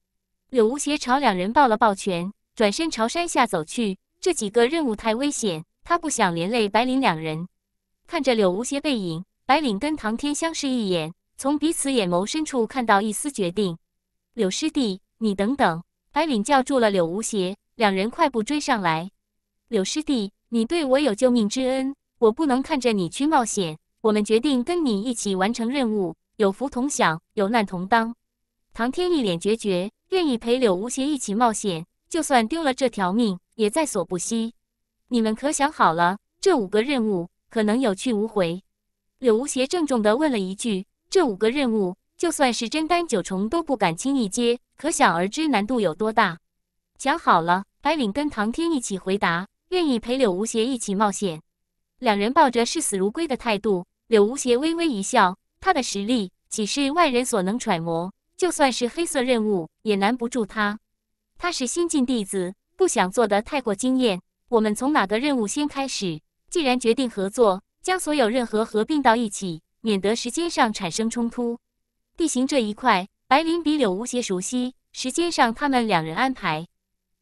柳无邪朝两人抱了抱拳，转身朝山下走去。这几个任务太危险，他不想连累白领两人。看着柳无邪背影，白领跟唐天相视一眼，从彼此眼眸深处看到一丝决定。柳师弟，你等等！白领叫住了柳无邪，两人快步追上来。柳师弟，你对我有救命之恩，我不能看着你去冒险。我们决定跟你一起完成任务，有福同享，有难同当。唐天一脸决绝，愿意陪柳无邪一起冒险，就算丢了这条命也在所不惜。你们可想好了？这五个任务可能有去无回。柳无邪郑重地问了一句：“这五个任务，就算是真丹九重都不敢轻易接，可想而知难度有多大。”想好了。白领跟唐天一起回答：“愿意陪柳无邪一起冒险。”两人抱着视死如归的态度。柳无邪微微一笑，他的实力岂是外人所能揣摩？就算是黑色任务，也难不住他。他是新晋弟子，不想做得太过惊艳。我们从哪个任务先开始？既然决定合作，将所有任何合并到一起，免得时间上产生冲突。地形这一块，白灵比柳无邪熟悉。时间上，他们两人安排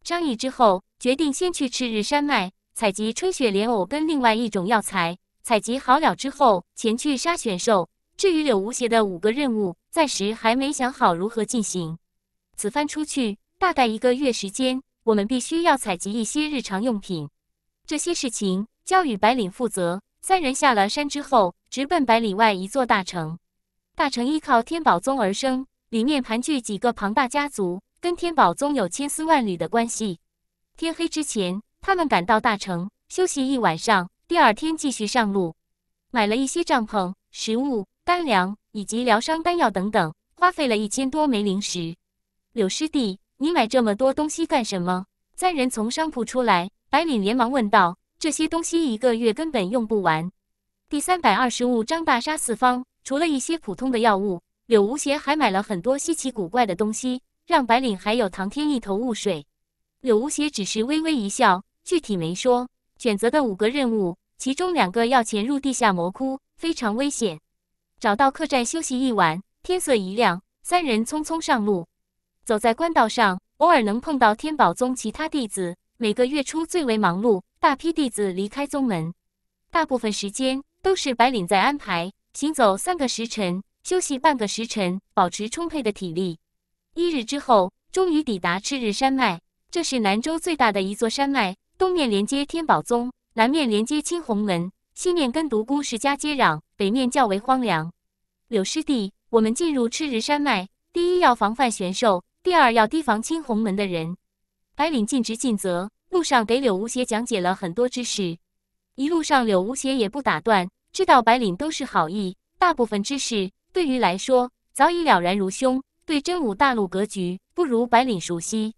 商议之后，决定先去赤日山脉采集吹雪莲藕跟另外一种药材。采集好了之后，前去杀选兽。至于柳无邪的五个任务，暂时还没想好如何进行。此番出去大概一个月时间，我们必须要采集一些日常用品。这些事情交与白领负责。三人下了山之后，直奔百里外一座大城。大城依靠天宝宗而生，里面盘踞几个庞大家族，跟天宝宗有千丝万缕的关系。天黑之前，他们赶到大城休息一晚上。第二天继续上路，买了一些帐篷、食物、干粮以及疗伤丹药等等，花费了一千多枚灵石。柳师弟，你买这么多东西干什么？三人从商铺出来，白领连忙问道：“这些东西一个月根本用不完。”第三百二十物张大杀四方，除了一些普通的药物，柳无邪还买了很多稀奇古怪的东西，让白领还有唐天一头雾水。柳无邪只是微微一笑，具体没说。选择的五个任务，其中两个要潜入地下魔窟，非常危险。找到客栈休息一晚，天色一亮，三人匆匆上路。走在官道上，偶尔能碰到天宝宗其他弟子。每个月初最为忙碌，大批弟子离开宗门。大部分时间都是白领在安排行走。三个时辰，休息半个时辰，保持充沛的体力。一日之后，终于抵达赤日山脉。这是南州最大的一座山脉。东面连接天宝宗，南面连接青红门，西面跟独孤世家接壤，北面较为荒凉。柳师弟，我们进入赤日山脉，第一要防范玄兽，第二要提防青红门的人。白领尽职尽责，路上给柳无邪讲解了很多知识。一路上，柳无邪也不打断，知道白领都是好意。大部分知识对于来说早已了然如胸，对真武大陆格局不如白领熟悉。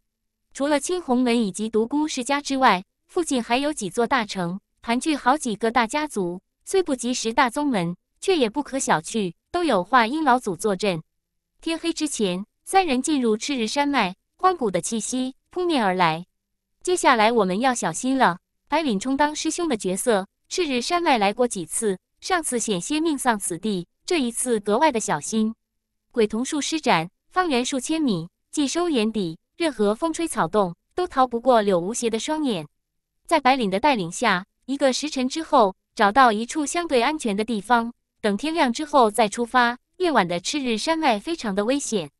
除了青红门以及独孤世家之外，附近还有几座大城，盘踞好几个大家族，虽不及十大宗门，却也不可小觑，都有化婴老祖坐镇。天黑之前，三人进入赤日山脉，荒古的气息扑面而来。接下来我们要小心了。白领充当师兄的角色，赤日山脉来过几次，上次险些命丧此地，这一次格外的小心。鬼瞳术施展，方圆数千米，尽收眼底，任何风吹草动都逃不过柳无邪的双眼。在白岭的带领下，一个时辰之后，找到一处相对安全的地方，等天亮之后再出发。夜晚的赤日山脉非常的危险，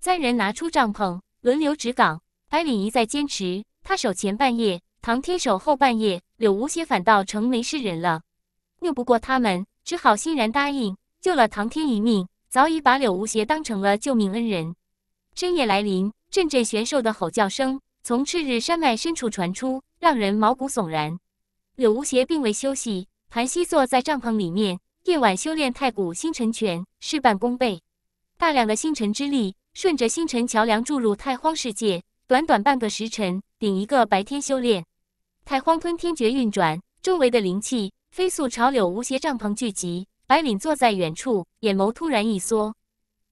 三人拿出帐篷，轮流值岗。白岭一再坚持，他守前半夜，唐天守后半夜，柳无邪反倒成为事人了。拗不过他们，只好欣然答应，救了唐天一命，早已把柳无邪当成了救命恩人。深夜来临，阵阵玄兽的吼叫声从赤日山脉深处传出。让人毛骨悚然。柳无邪并未休息，盘膝坐在帐篷里面，夜晚修炼太古星辰拳，事半功倍。大量的星辰之力顺着星辰桥梁注入太荒世界，短短半个时辰顶一个白天修炼。太荒吞天诀运转，周围的灵气飞速朝柳无邪帐篷聚集。白领坐在远处，眼眸突然一缩。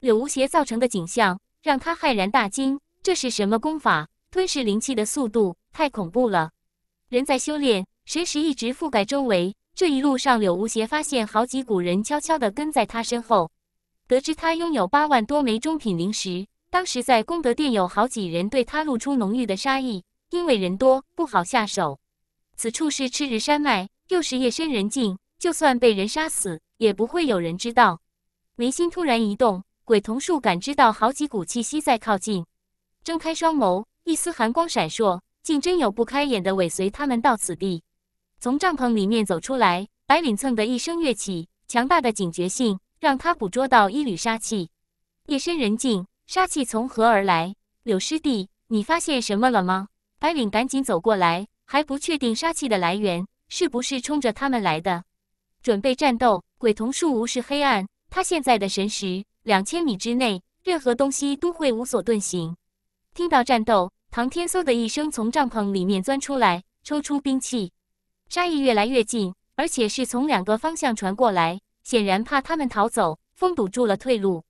柳无邪造成的景象让他骇然大惊，这是什么功法？吞噬灵气的速度太恐怖了！人在修炼，神识一直覆盖周围。这一路上，柳无邪发现好几股人悄悄地跟在他身后。得知他拥有八万多枚中品灵石，当时在功德殿有好几人对他露出浓郁的杀意，因为人多不好下手。此处是赤日山脉，又是夜深人静，就算被人杀死，也不会有人知道。眉心突然一动，鬼童术感知到好几股气息在靠近。睁开双眸，一丝寒光闪烁。竟真有不开眼的尾随他们到此地，从帐篷里面走出来，白领蹭的一声跃起，强大的警觉性让他捕捉到一缕杀气。夜深人静，杀气从何而来？柳师弟，你发现什么了吗？白领赶紧走过来，还不确定杀气的来源是不是冲着他们来的，准备战斗。鬼童树无视黑暗，他现在的神识两千米之内，任何东西都会无所遁形。听到战斗。唐天嗖的一声从帐篷里面钻出来，抽出兵器。杀意越来越近，而且是从两个方向传过来，显然怕他们逃走，封堵住了退路。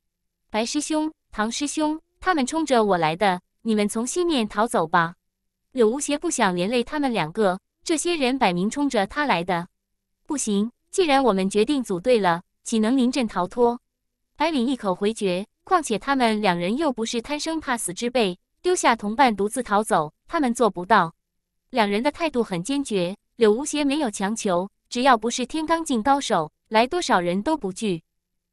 白师兄、唐师兄，他们冲着我来的，你们从西面逃走吧。柳无邪不想连累他们两个，这些人摆明冲着他来的，不行。既然我们决定组队了，岂能临阵逃脱？白领一口回绝，况且他们两人又不是贪生怕死之辈。丢下同伴独自逃走，他们做不到。两人的态度很坚决，柳无邪没有强求，只要不是天罡境高手，来多少人都不惧。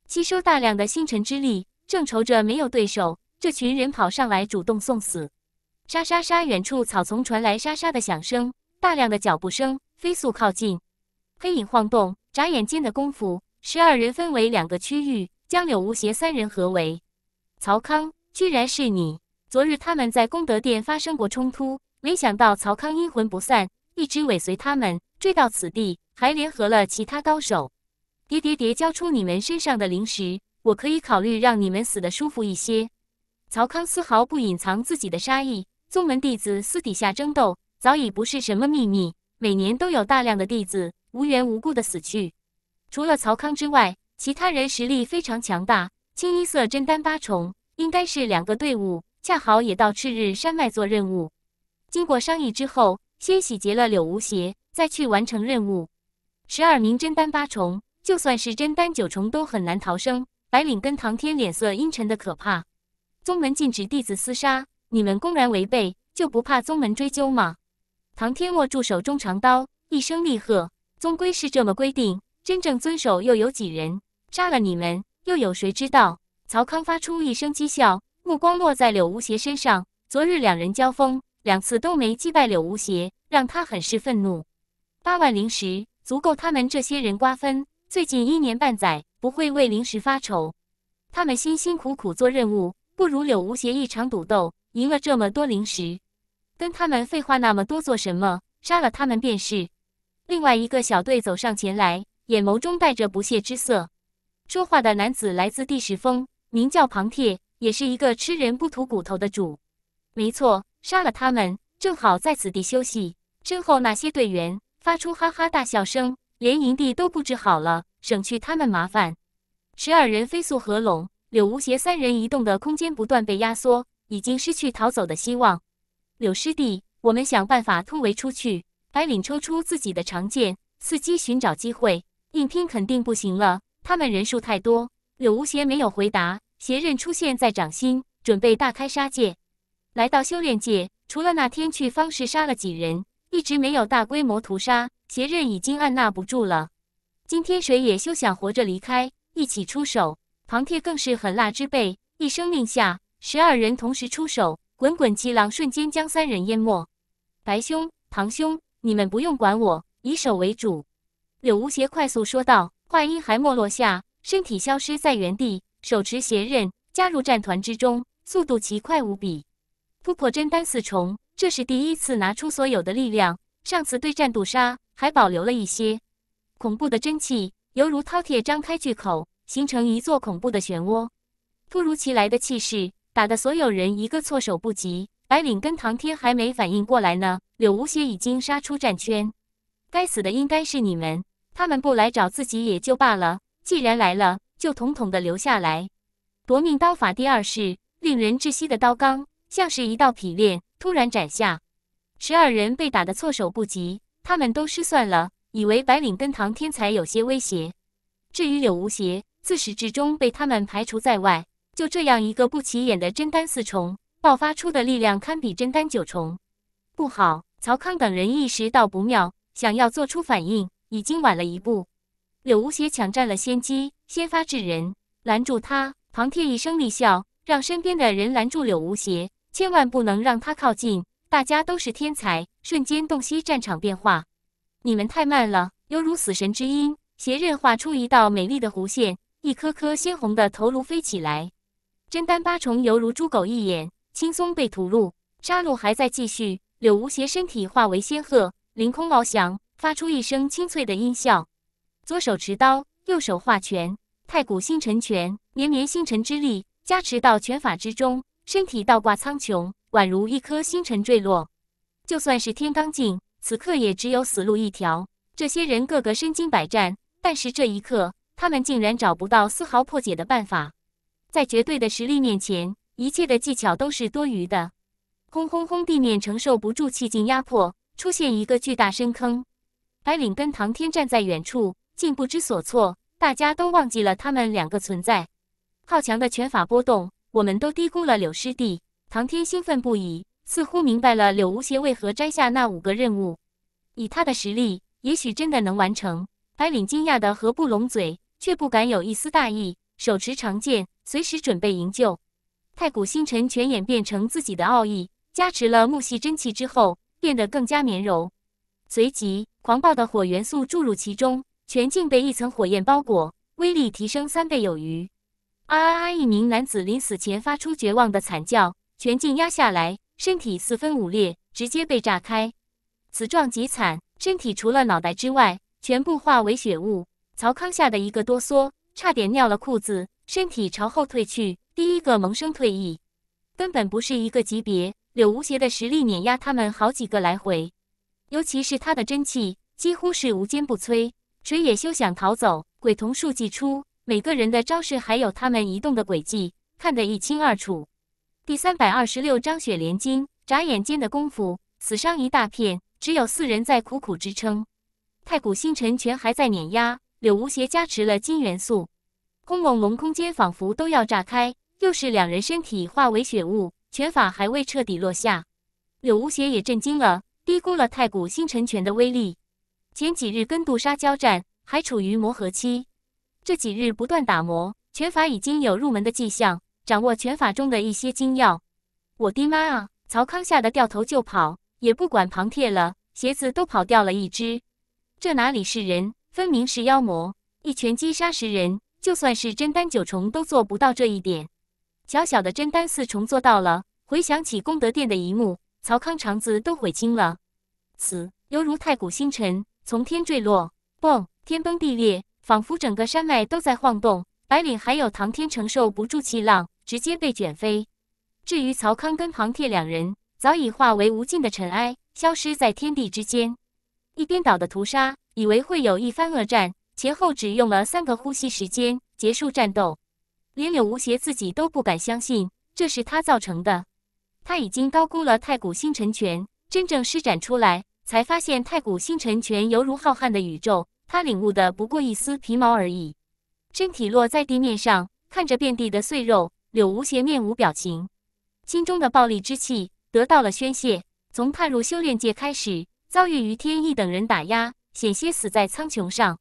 吸收大量的星辰之力，正愁着没有对手，这群人跑上来主动送死。沙沙沙，远处草丛传来沙沙的响声，大量的脚步声飞速靠近，黑影晃动，眨眼间的功夫，十二人分为两个区域，将柳无邪三人合围。曹康，居然是你！昨日他们在功德殿发生过冲突，没想到曹康阴魂不散，一直尾随他们，追到此地，还联合了其他高手。叠叠叠交出你们身上的灵石，我可以考虑让你们死得舒服一些。曹康丝毫不隐藏自己的杀意。宗门弟子私底下争斗早已不是什么秘密，每年都有大量的弟子无缘无故的死去。除了曹康之外，其他人实力非常强大，清一色真丹八重，应该是两个队伍。恰好也到赤日山脉做任务，经过商议之后，先洗劫了柳无邪，再去完成任务。十二名真丹八重，就算是真丹九重，都很难逃生。白领跟唐天脸色阴沉的可怕。宗门禁止弟子厮杀，你们公然违背，就不怕宗门追究吗？唐天握住手中长刀，一声厉喝：“宗规是这么规定，真正遵守又有几人？杀了你们，又有谁知道？”曹康发出一声讥笑。目光落在柳无邪身上。昨日两人交锋，两次都没击败柳无邪，让他很是愤怒。八万灵石足够他们这些人瓜分，最近一年半载不会为灵石发愁。他们辛辛苦苦做任务，不如柳无邪一场赌斗赢了这么多灵石。跟他们废话那么多做什么？杀了他们便是。另外一个小队走上前来，眼眸中带着不屑之色。说话的男子来自第十峰，名叫庞铁。也是一个吃人不吐骨头的主，没错，杀了他们，正好在此地休息。身后那些队员发出哈哈大笑声，连营地都布置好了，省去他们麻烦。十二人飞速合拢，柳无邪三人移动的空间不断被压缩，已经失去逃走的希望。柳师弟，我们想办法突围出去。白领抽出自己的长剑，伺机寻找机会，硬拼肯定不行了，他们人数太多。柳无邪没有回答。邪刃出现在掌心，准备大开杀戒。来到修炼界，除了那天去方士杀了几人，一直没有大规模屠杀。邪刃已经按捺不住了，今天谁也休想活着离开。一起出手，庞铁更是狠辣之辈，一声令下，十二人同时出手，滚滚气浪瞬间将三人淹没。白兄，庞兄，你们不用管我，以守为主。”柳无邪快速说道，话音还没落下，身体消失在原地。手持邪刃，加入战团之中，速度奇快无比，突破真丹四重。这是第一次拿出所有的力量，上次对战杜莎还保留了一些。恐怖的真气犹如饕餮张开巨口，形成一座恐怖的漩涡。突如其来的气势，打得所有人一个措手不及。白领跟唐天还没反应过来呢，柳无邪已经杀出战圈。该死的应该是你们，他们不来找自己也就罢了，既然来了。就统统的留下来。夺命刀法第二式，令人窒息的刀罡，像是一道劈裂，突然斩下。十二人被打得措手不及，他们都失算了，以为白领跟唐天才有些威胁。至于柳无邪，自始至终被他们排除在外。就这样一个不起眼的真丹四重，爆发出的力量堪比真丹九重。不好！曹康等人意识到不妙，想要做出反应，已经晚了一步。柳无邪抢占了先机，先发制人，拦住他。旁贴一声厉笑，让身边的人拦住柳无邪，千万不能让他靠近。大家都是天才，瞬间洞悉战场变化。你们太慢了，犹如死神之音。邪刃划出一道美丽的弧线，一颗颗鲜红的头颅飞起来。真丹八重犹如猪狗一眼，轻松被屠戮。杀戮还在继续。柳无邪身体化为仙鹤，凌空翱翔，发出一声清脆的音效。左手持刀，右手画拳，太古星辰拳，绵绵星辰之力加持到拳法之中，身体倒挂苍穹，宛如一颗星辰坠落。就算是天罡镜，此刻也只有死路一条。这些人个个身经百战，但是这一刻，他们竟然找不到丝毫破解的办法。在绝对的实力面前，一切的技巧都是多余的。轰轰轰！地面承受不住气劲压迫，出现一个巨大深坑。白领跟唐天站在远处。竟不知所措，大家都忘记了他们两个存在。好强的拳法波动，我们都低估了柳师弟。唐天兴奋不已，似乎明白了柳无邪为何摘下那五个任务。以他的实力，也许真的能完成。白领惊讶的合不拢嘴，却不敢有一丝大意，手持长剑，随时准备营救。太古星辰全演变成自己的奥义，加持了木系真气之后，变得更加绵柔。随即，狂暴的火元素注入其中。全境被一层火焰包裹，威力提升三倍有余。啊啊啊！一名男子临死前发出绝望的惨叫，全境压下来，身体四分五裂，直接被炸开，此状极惨，身体除了脑袋之外，全部化为血雾。曹康吓得一个哆嗦，差点尿了裤子，身体朝后退去，第一个萌生退役。根本不是一个级别，柳无邪的实力碾压他们好几个来回，尤其是他的真气，几乎是无坚不摧。谁也休想逃走！鬼童术祭出每个人的招式，还有他们移动的轨迹，看得一清二楚。第三百二十六章雪莲经。眨眼间的功夫，死伤一大片，只有四人在苦苦支撑。太古星辰拳还在碾压，柳无邪加持了金元素，轰隆隆，空间仿佛都要炸开。又是两人身体化为雪雾，拳法还未彻底落下，柳无邪也震惊了，低估了太古星辰拳的威力。前几日跟杜莎交战还处于磨合期，这几日不断打磨拳法，已经有入门的迹象，掌握拳法中的一些精要。我的妈啊！曹康吓得掉头就跑，也不管旁帖了，鞋子都跑掉了一只。这哪里是人，分明是妖魔！一拳击杀十人，就算是真丹九重都做不到这一点，小小的真丹四重做到了。回想起功德殿的一幕，曹康肠子都悔青了，此犹如太古星辰。从天坠落，嘣！天崩地裂，仿佛整个山脉都在晃动。白领还有唐天承受不住气浪，直接被卷飞。至于曹康跟庞铁两人，早已化为无尽的尘埃，消失在天地之间。一边倒的屠杀，以为会有一番恶战，前后只用了三个呼吸时间结束战斗，连柳无邪自己都不敢相信这是他造成的。他已经高估了太古星辰拳，真正施展出来。才发现太古星辰全犹如浩瀚的宇宙，他领悟的不过一丝皮毛而已。身体落在地面上，看着遍地的碎肉，柳无邪面无表情，心中的暴戾之气得到了宣泄。从踏入修炼界开始，遭遇于天意等人打压，险些死在苍穹上；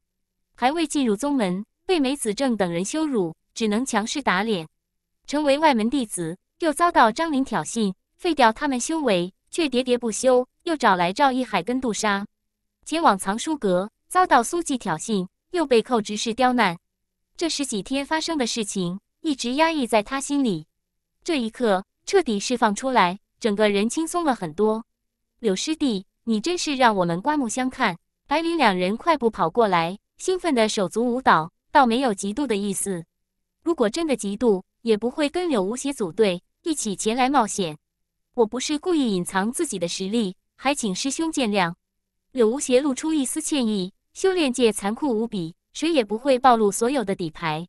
还未进入宗门，被梅子正等人羞辱，只能强势打脸；成为外门弟子，又遭到张林挑衅，废掉他们修为，却喋喋不休。又找来赵一海跟杜莎，前往藏书阁，遭到苏记挑衅，又被寇执事刁难。这十几天发生的事情一直压抑在他心里，这一刻彻底释放出来，整个人轻松了很多。柳师弟，你真是让我们刮目相看。白灵两人快步跑过来，兴奋的手足舞蹈，倒没有嫉妒的意思。如果真的嫉妒，也不会跟柳无邪组队一起前来冒险。我不是故意隐藏自己的实力。还请师兄见谅，柳无邪露出一丝歉意。修炼界残酷无比，谁也不会暴露所有的底牌。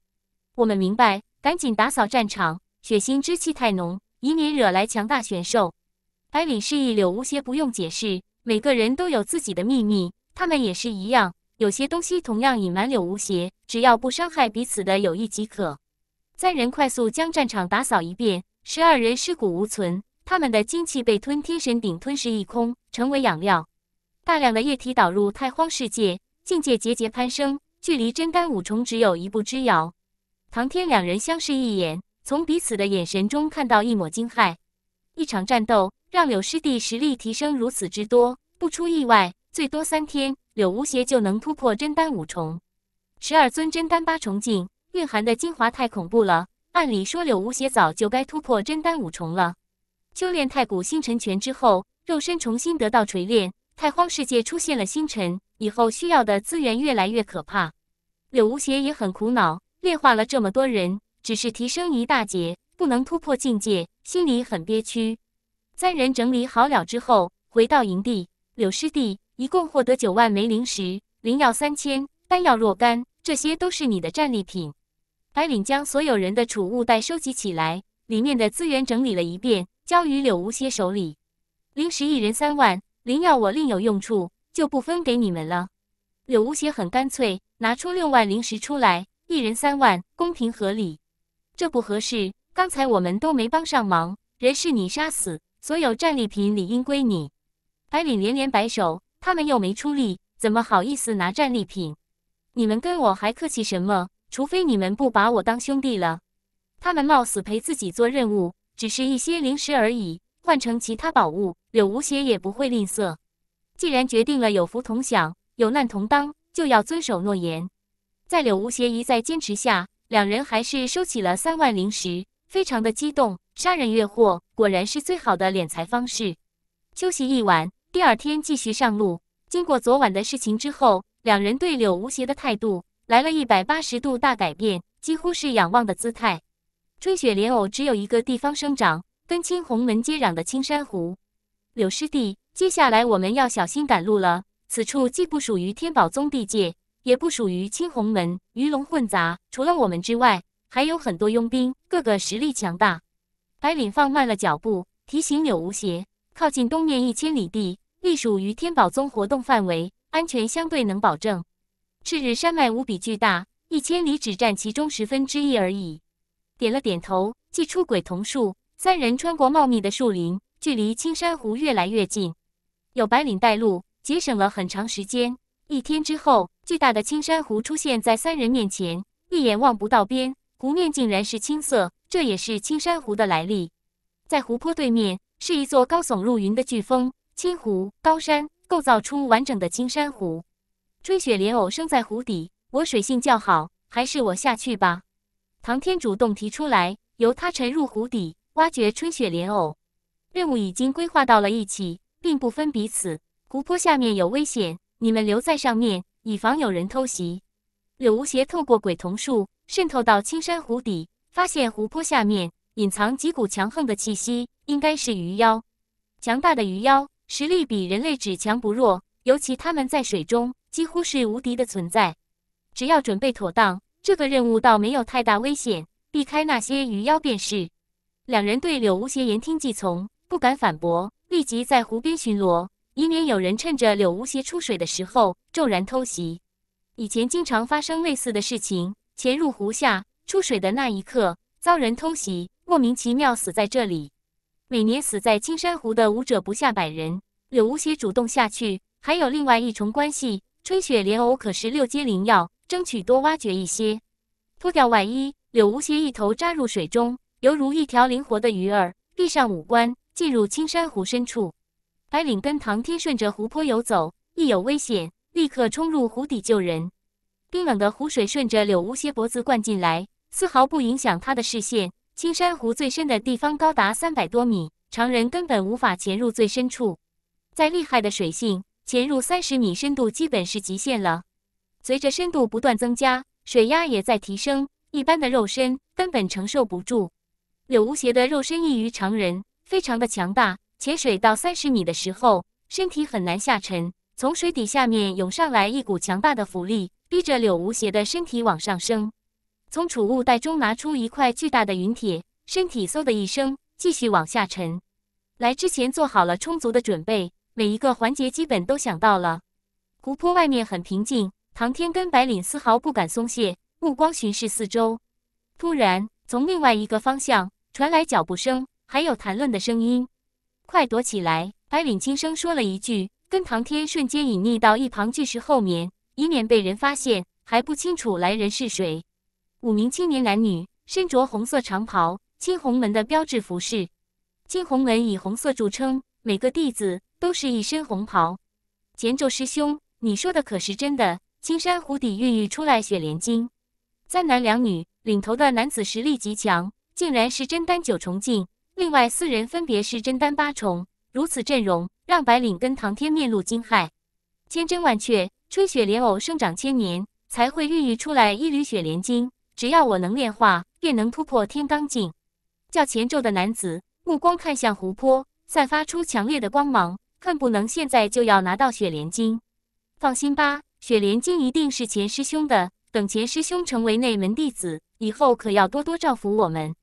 我们明白，赶紧打扫战场，血腥之气太浓，以免惹来强大选兽。百里示意柳无邪不用解释，每个人都有自己的秘密，他们也是一样，有些东西同样隐瞒。柳无邪只要不伤害彼此的友谊即可。三人快速将战场打扫一遍，十二人尸骨无存。他们的精气被吞天神鼎吞噬一空，成为养料。大量的液体导入太荒世界，境界节节攀升，距离真丹五重只有一步之遥。唐天两人相视一眼，从彼此的眼神中看到一抹惊骇。一场战斗让柳师弟实力提升如此之多，不出意外，最多三天，柳无邪就能突破真丹五重。十二尊真丹八重境蕴含的精华太恐怖了，按理说柳无邪早就该突破真丹五重了。修炼太古星辰拳之后，肉身重新得到锤炼。太荒世界出现了星辰，以后需要的资源越来越可怕。柳无邪也很苦恼，炼化了这么多人，只是提升一大截，不能突破境界，心里很憋屈。三人整理好了之后，回到营地。柳师弟，一共获得九万枚灵石，灵药三千，丹药若干，这些都是你的战利品。白领将所有人的储物袋收集起来，里面的资源整理了一遍。交于柳无邪手里，灵石一人三万，灵药我另有用处，就不分给你们了。柳无邪很干脆，拿出六万灵石出来，一人三万，公平合理。这不合适，刚才我们都没帮上忙，人是你杀死，所有战利品理应归你。百里连连摆手，他们又没出力，怎么好意思拿战利品？你们跟我还客气什么？除非你们不把我当兄弟了。他们冒死陪自己做任务。只是一些零食而已，换成其他宝物，柳无邪也不会吝啬。既然决定了有福同享、有难同当，就要遵守诺言。在柳无邪一再坚持下，两人还是收起了三万零食，非常的激动。杀人越货果然是最好的敛财方式。休息一晚，第二天继续上路。经过昨晚的事情之后，两人对柳无邪的态度来了一百八十度大改变，几乎是仰望的姿态。吹雪莲藕只有一个地方生长，跟青红门接壤的青山湖。柳师弟，接下来我们要小心赶路了。此处既不属于天宝宗地界，也不属于青红门，鱼龙混杂，除了我们之外，还有很多佣兵，个个实力强大。白领放慢了脚步，提醒柳无邪：靠近东面一千里地，隶属于天宝宗活动范围，安全相对能保证。赤日山脉无比巨大，一千里只占其中十分之一而已。点了点头，祭出鬼桐树，三人穿过茂密的树林，距离青山湖越来越近。有白领带路，节省了很长时间。一天之后，巨大的青山湖出现在三人面前，一眼望不到边，湖面竟然是青色，这也是青山湖的来历。在湖泊对面是一座高耸入云的巨峰，青湖高山构造出完整的青山湖。吹雪莲藕生在湖底，我水性较好，还是我下去吧。唐天主动提出来，由他沉入湖底挖掘春雪莲藕。任务已经规划到了一起，并不分彼此。湖泊下面有危险，你们留在上面，以防有人偷袭。柳无邪透过鬼桐术渗透到青山湖底，发现湖泊下面隐藏几股强横的气息，应该是鱼妖。强大的鱼妖实力比人类只强不弱，尤其他们在水中几乎是无敌的存在。只要准备妥当。这个任务倒没有太大危险，避开那些鱼妖便是。两人对柳无邪言听计从，不敢反驳，立即在湖边巡逻，以免有人趁着柳无邪出水的时候骤然偷袭。以前经常发生类似的事情，潜入湖下出水的那一刻遭人偷袭，莫名其妙死在这里。每年死在青山湖的舞者不下百人。柳无邪主动下去，还有另外一重关系：春雪莲藕可是六阶灵药。争取多挖掘一些。脱掉外衣，柳无邪一头扎入水中，犹如一条灵活的鱼儿，闭上五官，进入青山湖深处。白领跟唐天顺着湖泊游走，一有危险，立刻冲入湖底救人。冰冷的湖水顺着柳无邪脖子灌进来，丝毫不影响他的视线。青山湖最深的地方高达三百多米，常人根本无法潜入最深处。再厉害的水性，潜入三十米深度基本是极限了。随着深度不断增加，水压也在提升，一般的肉身根本承受不住。柳无邪的肉身异于常人，非常的强大。潜水到三十米的时候，身体很难下沉，从水底下面涌上来一股强大的浮力，逼着柳无邪的身体往上升。从储物袋中拿出一块巨大的陨铁，身体嗖的一声继续往下沉。来之前做好了充足的准备，每一个环节基本都想到了。湖泊外面很平静。唐天跟白领丝毫不敢松懈，目光巡视四周。突然，从另外一个方向传来脚步声，还有谈论的声音。快躲起来！白领轻声说了一句，跟唐天瞬间隐匿到一旁巨石后面，以免被人发现。还不清楚来人是谁。五名青年男女身着红色长袍，青红门的标志服饰。青红门以红色著称，每个弟子都是一身红袍。前咒师兄，你说的可是真的？青山湖底孕育出来雪莲精。三男两女，领头的男子实力极强，竟然是真丹九重境。另外四人分别是真丹八重，如此阵容让白领跟唐天面露惊骇。千真万确，吹雪莲藕生长千年才会孕育出来一缕雪莲精。只要我能炼化，便能突破天罡境。叫前咒的男子目光看向湖泊，散发出强烈的光芒，恨不能现在就要拿到雪莲精。放心吧。雪莲经一定是前师兄的。等前师兄成为内门弟子以后，可要多多照拂我们。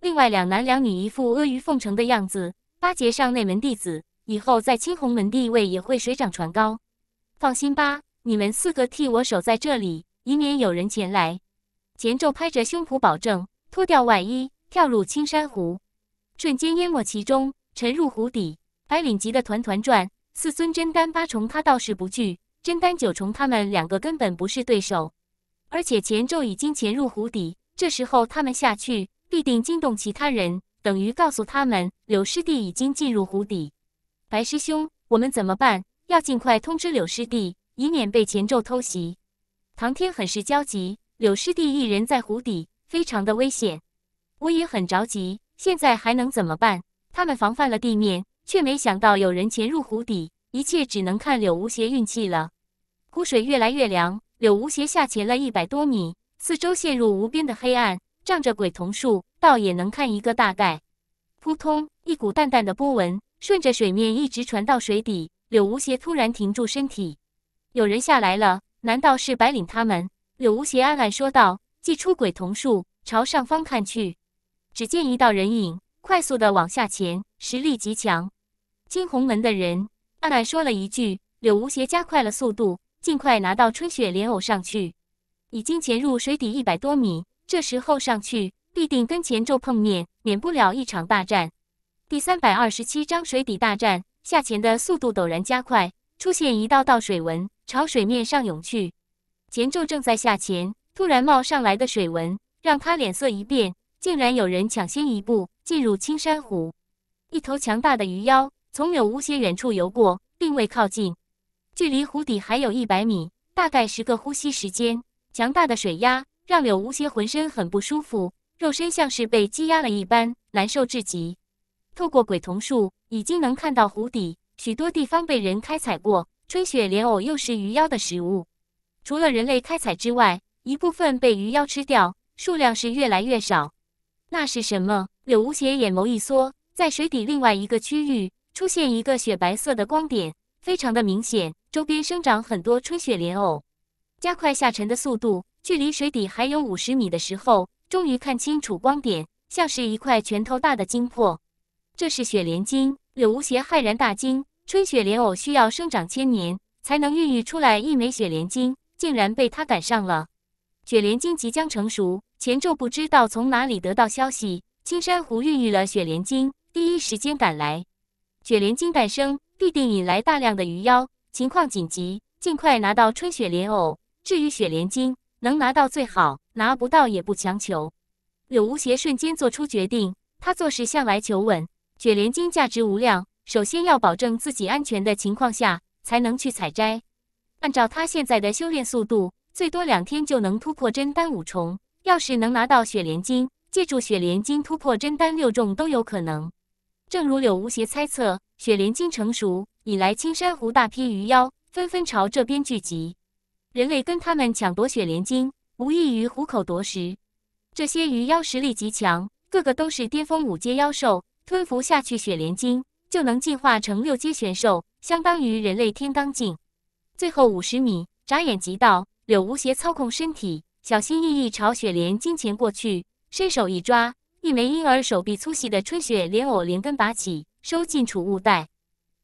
另外两男两女一副阿谀奉承的样子，巴结上内门弟子以后，在青红门地位也会水涨船高。放心吧，你们四个替我守在这里，以免有人前来。钱昼拍着胸脯保证，脱掉外衣，跳入青山湖，瞬间淹没其中，沉入湖底。白领急得团团转，四尊真丹八重，他倒是不惧。真丹九重，他们两个根本不是对手，而且前咒已经潜入湖底，这时候他们下去必定惊动其他人，等于告诉他们柳师弟已经进入湖底。白师兄，我们怎么办？要尽快通知柳师弟，以免被前咒偷袭。唐天很是焦急，柳师弟一人在湖底，非常的危险，我也很着急。现在还能怎么办？他们防范了地面，却没想到有人潜入湖底。一切只能看柳无邪运气了。湖水越来越凉，柳无邪下潜了一百多米，四周陷入无边的黑暗，仗着鬼桐术倒也能看一个大概。扑通，一股淡淡的波纹顺着水面一直传到水底，柳无邪突然停住身体。有人下来了，难道是白领他们？柳无邪暗暗说道，祭出鬼桐术，朝上方看去，只见一道人影快速的往下潜，实力极强，惊鸿门的人。阿满说了一句：“柳无邪加快了速度，尽快拿到春雪莲藕上去。已经潜入水底一百多米，这时候上去必定跟前咒碰面，免不了一场大战。”第三百二十七章水底大战。下潜的速度陡然加快，出现一道道水纹，朝水面上涌去。前咒正在下潜，突然冒上来的水纹让他脸色一变，竟然有人抢先一步进入青山湖，一头强大的鱼妖。从柳无邪远处游过，并未靠近，距离湖底还有一百米，大概十个呼吸时间。强大的水压让柳无邪浑身很不舒服，肉身像是被挤压了一般，难受至极。透过鬼桐树，已经能看到湖底许多地方被人开采过。吹雪莲藕又是鱼妖的食物，除了人类开采之外，一部分被鱼妖吃掉，数量是越来越少。那是什么？柳无邪眼眸一缩，在水底另外一个区域。出现一个雪白色的光点，非常的明显，周边生长很多春雪莲藕，加快下沉的速度。距离水底还有五十米的时候，终于看清楚光点，像是一块拳头大的晶魄。这是雪莲晶，柳无邪骇然大惊。春雪莲藕需要生长千年才能孕育出来一枚雪莲晶，竟然被他赶上了。雪莲晶即将成熟，钱仲不知道从哪里得到消息，青山湖孕育了雪莲晶，第一时间赶来。雪莲精诞生必定引来大量的鱼妖，情况紧急，尽快拿到春雪莲藕。至于雪莲精，能拿到最好，拿不到也不强求。柳无邪瞬间做出决定，他做事向来求稳。雪莲精价值无量，首先要保证自己安全的情况下，才能去采摘。按照他现在的修炼速度，最多两天就能突破真丹五重。要是能拿到雪莲精，借助雪莲精突破真丹六重都有可能。正如柳无邪猜测，雪莲精成熟，引来青山湖大批鱼妖纷纷朝这边聚集。人类跟他们抢夺雪莲精，无异于虎口夺食。这些鱼妖实力极强，个个都是巅峰五阶妖兽，吞服下去雪莲精，就能进化成六阶玄兽，相当于人类天罡境。最后五十米，眨眼即到。柳无邪操控身体，小心翼翼朝雪莲金前过去，伸手一抓。一枚婴儿手臂粗细的春雪莲藕连根拔起，收进储物袋。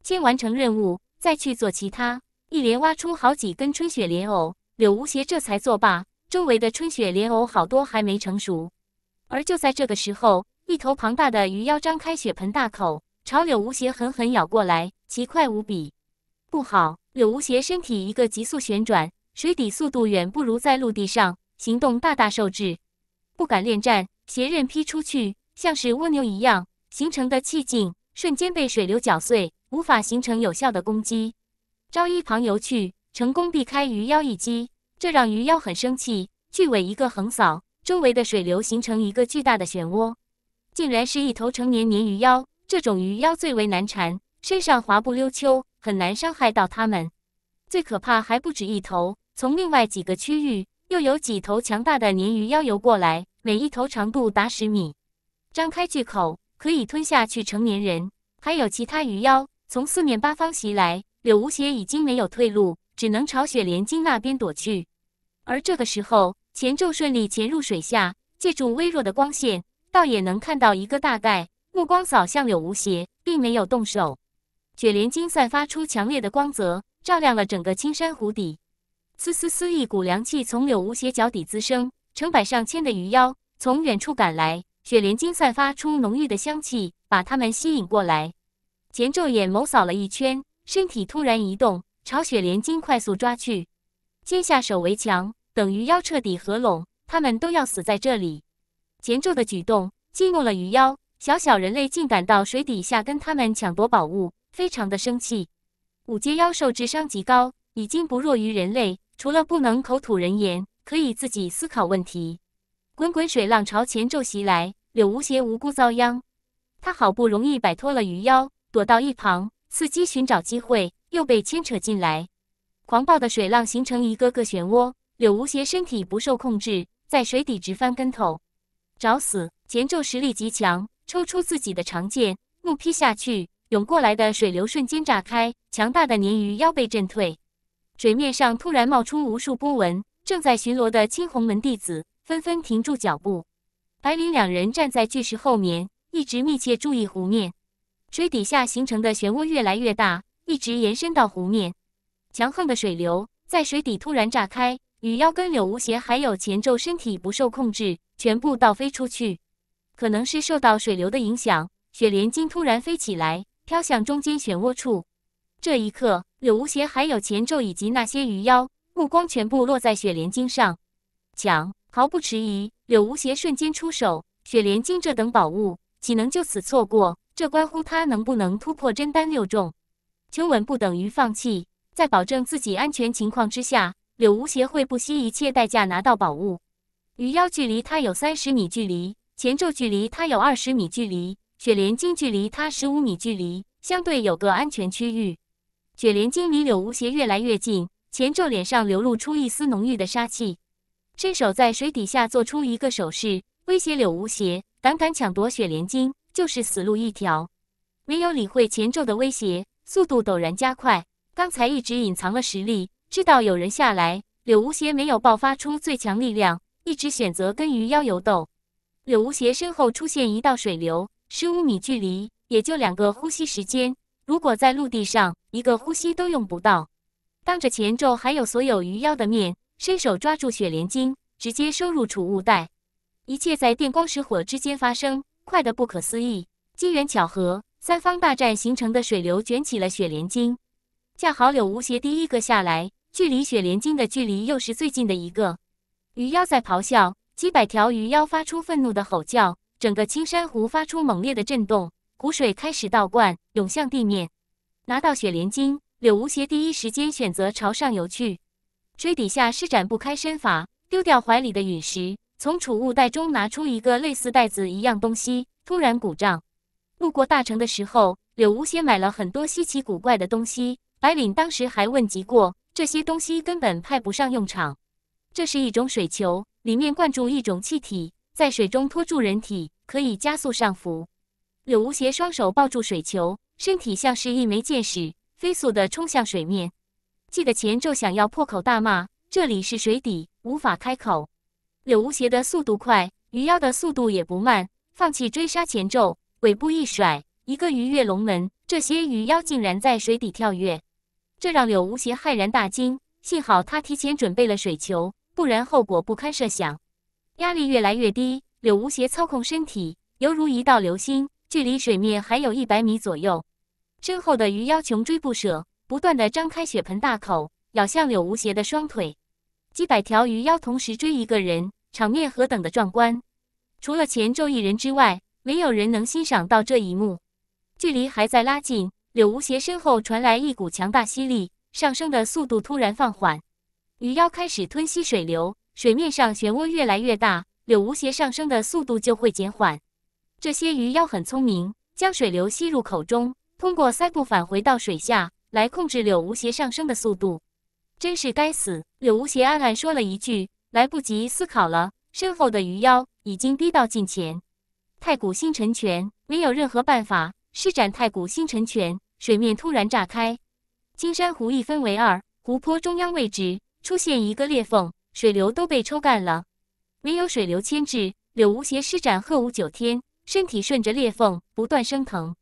先完成任务，再去做其他。一连挖出好几根春雪莲藕，柳无邪这才作罢。周围的春雪莲藕好多还没成熟。而就在这个时候，一头庞大的鱼妖张开血盆大口，朝柳无邪狠狠咬过来，奇快无比。不好！柳无邪身体一个急速旋转，水底速度远不如在陆地上，行动大大受制，不敢恋战。斜刃劈出去，像是蜗牛一样形成的气劲，瞬间被水流搅碎，无法形成有效的攻击。朝一旁游去，成功避开鱼妖一击，这让鱼妖很生气。巨尾一个横扫，周围的水流形成一个巨大的漩涡，竟然是一头成年鲶鱼妖。这种鱼妖最为难缠，身上滑不溜秋，很难伤害到它们。最可怕还不止一头，从另外几个区域又有几头强大的鲶鱼妖游过来。每一头长度达十米，张开巨口可以吞下去成年人。还有其他鱼妖从四面八方袭来，柳无邪已经没有退路，只能朝雪莲精那边躲去。而这个时候，钱咒顺利潜入水下，借助微弱的光线，倒也能看到一个大概。目光扫向柳无邪，并没有动手。雪莲精散发出强烈的光泽，照亮了整个青山湖底。嘶嘶嘶，一股凉气从柳无邪脚底滋生。成百上千的鱼妖从远处赶来，雪莲精散发出浓郁的香气，把他们吸引过来。钱昼眼眸扫了一圈，身体突然移动，朝雪莲精快速抓去。先下手为强，等鱼妖彻底合拢，他们都要死在这里。钱昼的举动激怒了鱼妖，小小人类竟敢到水底下跟他们抢夺宝物，非常的生气。五阶妖兽智商极高，已经不弱于人类，除了不能口吐人言。可以自己思考问题。滚滚水浪朝前咒袭来，柳无邪无辜遭殃。他好不容易摆脱了鱼妖，躲到一旁，伺机寻找机会，又被牵扯进来。狂暴的水浪形成一个个漩涡，柳无邪身体不受控制，在水底直翻跟头。找死！前咒实力极强，抽出自己的长剑，怒劈下去。涌过来的水流瞬间炸开，强大的鲶鱼妖被震退。水面上突然冒出无数波纹。正在巡逻的青红门弟子纷纷停住脚步，白灵两人站在巨石后面，一直密切注意湖面。水底下形成的漩涡越来越大，一直延伸到湖面。强横的水流在水底突然炸开，鱼妖跟柳无邪还有前咒身体不受控制，全部倒飞出去。可能是受到水流的影响，雪莲精突然飞起来，飘向中间漩涡处。这一刻，柳无邪还有前咒以及那些鱼妖。目光全部落在雪莲晶上，抢毫不迟疑，柳无邪瞬间出手。雪莲晶这等宝物，岂能就此错过？这关乎他能不能突破真丹六重。求稳不等于放弃，在保证自己安全情况之下，柳无邪会不惜一切代价拿到宝物。鱼妖距离他有三十米距离，前咒距离他有二十米距离，雪莲晶距离他十五米距离，相对有个安全区域。雪莲晶离柳无邪越来越近。钱咒脸上流露出一丝浓郁的杀气，伸手在水底下做出一个手势，威胁柳无邪：“胆敢抢夺雪莲精，就是死路一条。”没有理会钱咒的威胁，速度陡然加快。刚才一直隐藏了实力，知道有人下来，柳无邪没有爆发出最强力量，一直选择跟鱼妖游斗。柳无邪身后出现一道水流，十五米距离，也就两个呼吸时间。如果在陆地上，一个呼吸都用不到。当着前咒还有所有鱼妖的面，伸手抓住雪莲晶，直接收入储物袋。一切在电光石火之间发生，快得不可思议。机缘巧合，三方大战形成的水流卷起了雪莲晶，恰好柳无邪第一个下来，距离雪莲晶的距离又是最近的一个。鱼妖在咆哮，几百条鱼妖发出愤怒的吼叫，整个青山湖发出猛烈的震动，湖水开始倒灌，涌向地面。拿到雪莲晶。柳无邪第一时间选择朝上游去，水底下施展不开身法，丢掉怀里的陨石，从储物袋中拿出一个类似袋子一样东西，突然鼓胀。路过大城的时候，柳无邪买了很多稀奇古怪的东西，白领当时还问及过，这些东西根本派不上用场。这是一种水球，里面灌注一种气体，在水中托住人体，可以加速上浮。柳无邪双手抱住水球，身体像是一枚箭矢。飞速地冲向水面，气得前咒想要破口大骂。这里是水底，无法开口。柳无邪的速度快，鱼妖的速度也不慢，放弃追杀前咒，尾部一甩，一个鱼跃龙门。这些鱼妖竟然在水底跳跃，这让柳无邪骇然大惊。幸好他提前准备了水球，不然后果不堪设想。压力越来越低，柳无邪操控身体，犹如一道流星，距离水面还有一百米左右。身后的鱼妖穷追不舍，不断地张开血盆大口咬向柳无邪的双腿。几百条鱼妖同时追一个人，场面何等的壮观！除了前咒一人之外，没有人能欣赏到这一幕。距离还在拉近，柳无邪身后传来一股强大吸力，上升的速度突然放缓。鱼妖开始吞吸水流，水面上漩涡越来越大，柳无邪上升的速度就会减缓。这些鱼妖很聪明，将水流吸入口中。通过腮部返回到水下，来控制柳无邪上升的速度。真是该死！柳无邪暗暗说了一句，来不及思考了，身后的鱼妖已经逼到近前。太古星辰拳没有任何办法施展。太古星辰拳，水面突然炸开，金山湖一分为二，湖泊中央位置出现一个裂缝，水流都被抽干了。没有水流牵制，柳无邪施展鹤舞九天，身体顺着裂缝不断升腾。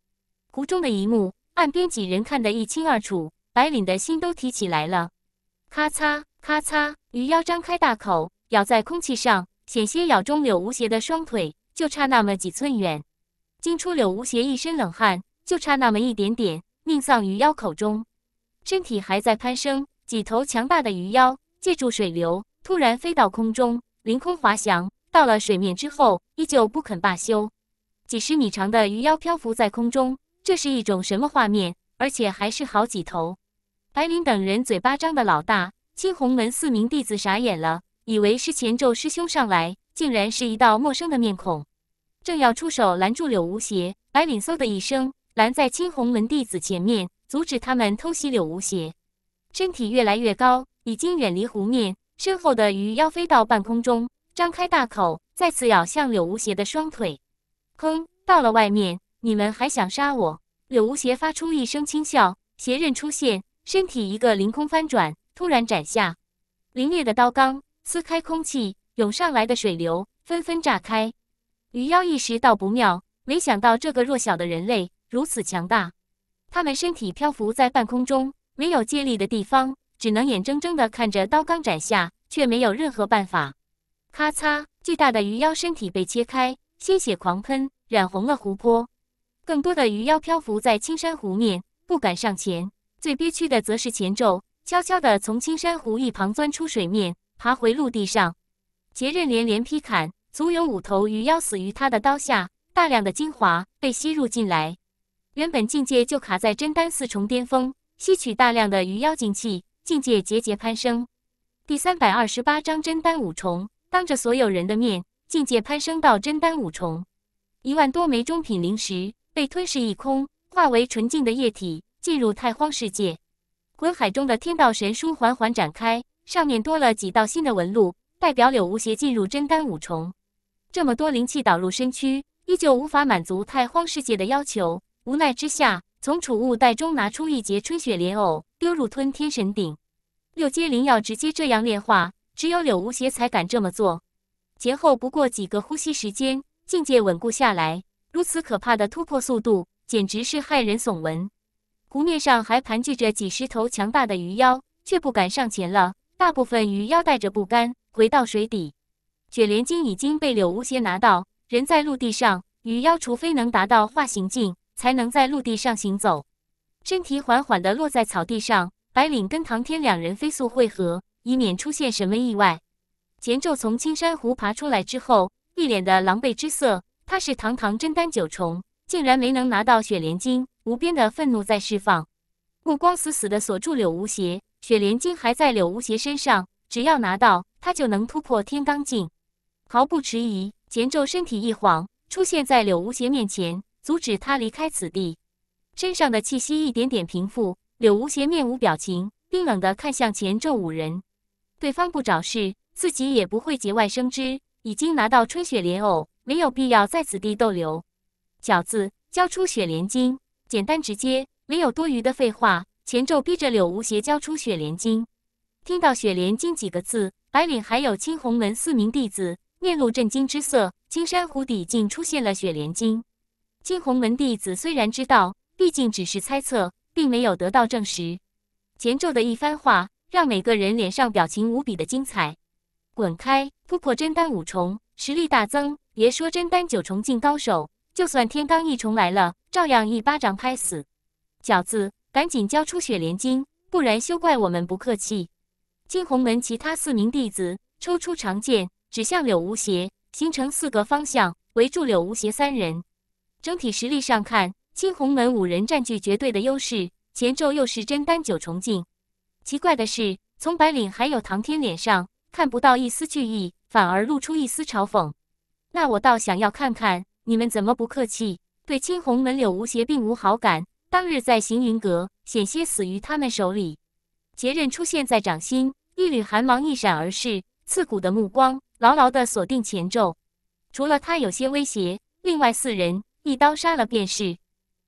湖中的一幕，岸边几人看得一清二楚，白领的心都提起来了。咔嚓，咔嚓，鱼妖张开大口，咬在空气上，险些咬中柳无邪的双腿，就差那么几寸远，惊出柳无邪一身冷汗。就差那么一点点，命丧鱼妖口中，身体还在攀升。几头强大的鱼妖借助水流，突然飞到空中，凌空滑翔。到了水面之后，依旧不肯罢休。几十米长的鱼妖漂浮在空中。这是一种什么画面？而且还是好几头！白灵等人嘴巴张的老大，青红门四名弟子傻眼了，以为是前咒师兄上来，竟然是一道陌生的面孔。正要出手拦住柳无邪，白灵嗖的一声拦在青红门弟子前面，阻止他们偷袭柳无邪。身体越来越高，已经远离湖面，身后的鱼妖飞到半空中，张开大口，再次咬向柳无邪的双腿。砰！到了外面。你们还想杀我？柳无邪发出一声轻笑，邪刃出现，身体一个凌空翻转，突然斩下，凌冽的刀罡撕开空气，涌上来的水流纷纷炸开。鱼妖意识到不妙，没想到这个弱小的人类如此强大，他们身体漂浮在半空中，没有借力的地方，只能眼睁睁地看着刀罡斩下，却没有任何办法。咔嚓，巨大的鱼妖身体被切开，鲜血狂喷，染红了湖泊。更多的鱼妖漂浮在青山湖面，不敢上前。最憋屈的则是前奏，悄悄地从青山湖一旁钻出水面，爬回陆地上，杰刃连连劈砍，足有五头鱼妖死于他的刀下，大量的精华被吸入进来。原本境界就卡在真丹四重巅峰，吸取大量的鱼妖精气，境界节节攀升。第三百二十八章：真丹五重。当着所有人的面，境界攀升到真丹五重。一万多枚中品灵石。被吞噬一空，化为纯净的液体，进入太荒世界。滚海中的天道神书缓缓展开，上面多了几道新的纹路，代表柳无邪进入真丹五重。这么多灵气导入身躯，依旧无法满足太荒世界的要求。无奈之下，从储物袋中拿出一节春雪莲藕，丢入吞天神鼎。六阶灵药直接这样炼化，只有柳无邪才敢这么做。前后不过几个呼吸时间，境界稳固下来。如此可怕的突破速度，简直是骇人耸闻。湖面上还盘踞着几十头强大的鱼妖，却不敢上前了。大部分鱼妖带着不甘，回到水底。卷帘巾已经被柳无邪拿到。人在陆地上，鱼妖除非能达到化形境，才能在陆地上行走。身体缓缓地落在草地上，白领跟唐天两人飞速汇合，以免出现什么意外。前昼从青山湖爬出来之后，一脸的狼狈之色。他是堂堂真丹九重，竟然没能拿到雪莲精，无边的愤怒在释放，目光死死地锁住柳无邪。雪莲精还在柳无邪身上，只要拿到，他就能突破天罡境。毫不迟疑，钱咒身体一晃，出现在柳无邪面前，阻止他离开此地。身上的气息一点点平复，柳无邪面无表情，冰冷的看向钱咒五人。对方不找事，自己也不会节外生枝。已经拿到春雪莲藕。没有必要在此地逗留。饺子交出雪莲经，简单直接，没有多余的废话。前咒逼着柳无邪交出雪莲经。听到“雪莲经几个字，白领还有青红门四名弟子面露震惊之色。青山湖底竟出现了雪莲经。青红门弟子虽然知道，毕竟只是猜测，并没有得到证实。前咒的一番话，让每个人脸上表情无比的精彩。滚开！突破真丹五重，实力大增。别说真丹九重境高手，就算天罡一重来了，照样一巴掌拍死。饺子，赶紧交出雪莲经，不然休怪我们不客气。金鸿门其他四名弟子抽出长剑，指向柳无邪，形成四个方向围住柳无邪三人。整体实力上看，金鸿门五人占据绝对的优势，前奏又是真丹九重境。奇怪的是，从白领还有唐天脸上看不到一丝惧意，反而露出一丝嘲讽。那我倒想要看看你们怎么不客气，对青红门柳无邪并无好感。当日在行云阁，险些死于他们手里。杰刃出现在掌心，一缕寒芒一闪而逝，刺骨的目光牢牢地锁定前咒。除了他有些威胁，另外四人一刀杀了便是。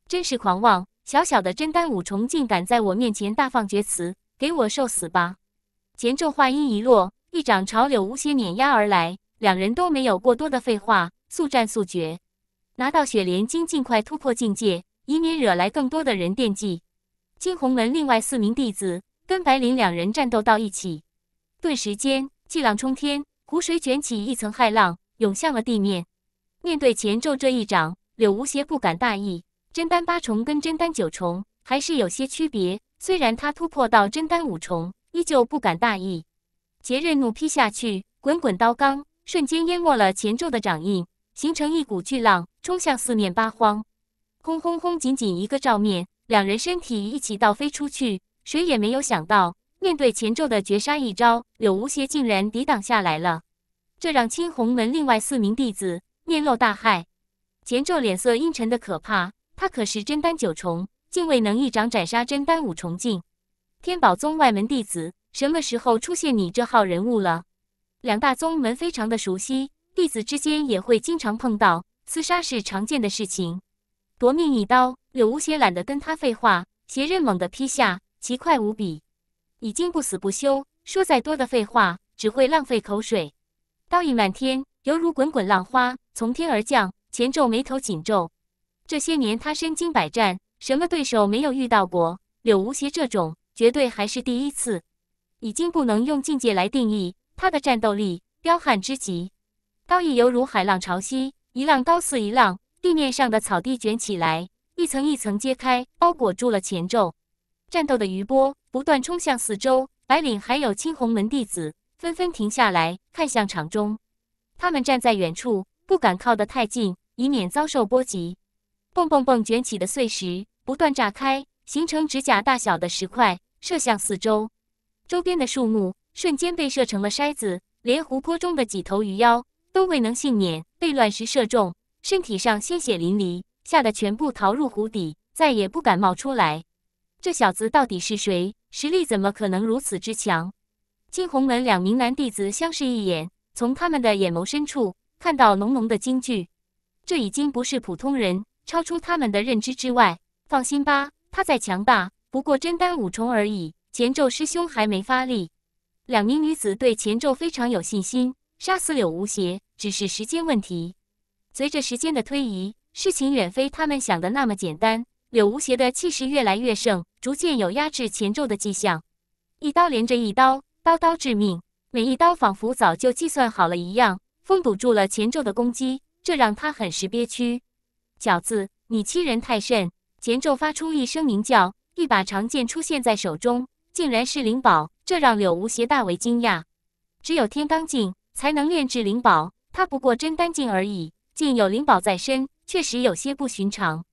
真是狂妄！小小的真丹五重，竟敢在我面前大放厥词，给我受死吧！前咒话音一落，一掌朝柳无邪碾压而来。两人都没有过多的废话，速战速决，拿到雪莲经，尽快突破境界，以免惹来更多的人惦记。惊鸿门另外四名弟子跟白灵两人战斗到一起，顿时间巨浪冲天，湖水卷起一层骇浪涌向了地面。面对前咒这一掌，柳无邪不敢大意，真丹八重跟真丹九重还是有些区别，虽然他突破到真丹五重，依旧不敢大意。杰刃怒劈下去，滚滚刀罡。瞬间淹没了前咒的掌印，形成一股巨浪冲向四面八荒。轰轰轰！仅仅一个照面，两人身体一起倒飞出去。谁也没有想到，面对前咒的绝杀一招，柳无邪竟然抵挡下来了。这让青红门另外四名弟子面露大骇。前咒脸色阴沉的可怕，他可是真丹九重，竟未能一掌斩杀真丹五重境天宝宗外门弟子。什么时候出现你这号人物了？两大宗门非常的熟悉，弟子之间也会经常碰到厮杀是常见的事情。夺命一刀，柳无邪懒得跟他废话，邪刃猛地劈下，奇快无比，已经不死不休。说再多的废话，只会浪费口水。刀影漫天，犹如滚滚浪花从天而降。前皱眉头紧皱，这些年他身经百战，什么对手没有遇到过？柳无邪这种，绝对还是第一次。已经不能用境界来定义。他的战斗力彪悍之极，刀意犹如海浪潮汐，一浪高似一浪，地面上的草地卷起来，一层一层揭开，包裹住了前奏。战斗的余波不断冲向四周，白领还有青红门弟子纷纷停下来看向场中。他们站在远处，不敢靠得太近，以免遭受波及。蹦蹦蹦，卷起的碎石不断炸开，形成指甲大小的石块射向四周，周边的树木。瞬间被射成了筛子，连湖泊中的几头鱼妖都未能幸免，被乱石射中，身体上鲜血淋漓，吓得全部逃入湖底，再也不敢冒出来。这小子到底是谁？实力怎么可能如此之强？惊鸿门两名男弟子相视一眼，从他们的眼眸深处看到浓浓的惊惧。这已经不是普通人，超出他们的认知之外。放心吧，他再强大，不过真丹五重而已，前咒师兄还没发力。两名女子对前咒非常有信心，杀死柳无邪只是时间问题。随着时间的推移，事情远非他们想的那么简单。柳无邪的气势越来越盛，逐渐有压制前咒的迹象。一刀连着一刀，刀刀致命，每一刀仿佛早就计算好了一样，封堵住了前咒的攻击，这让他很是憋屈。饺子，你欺人太甚！前咒发出一声鸣叫，一把长剑出现在手中，竟然是灵宝。这让柳无邪大为惊讶，只有天罡境才能炼制灵宝，他不过真丹境而已，竟有灵宝在身，确实有些不寻常。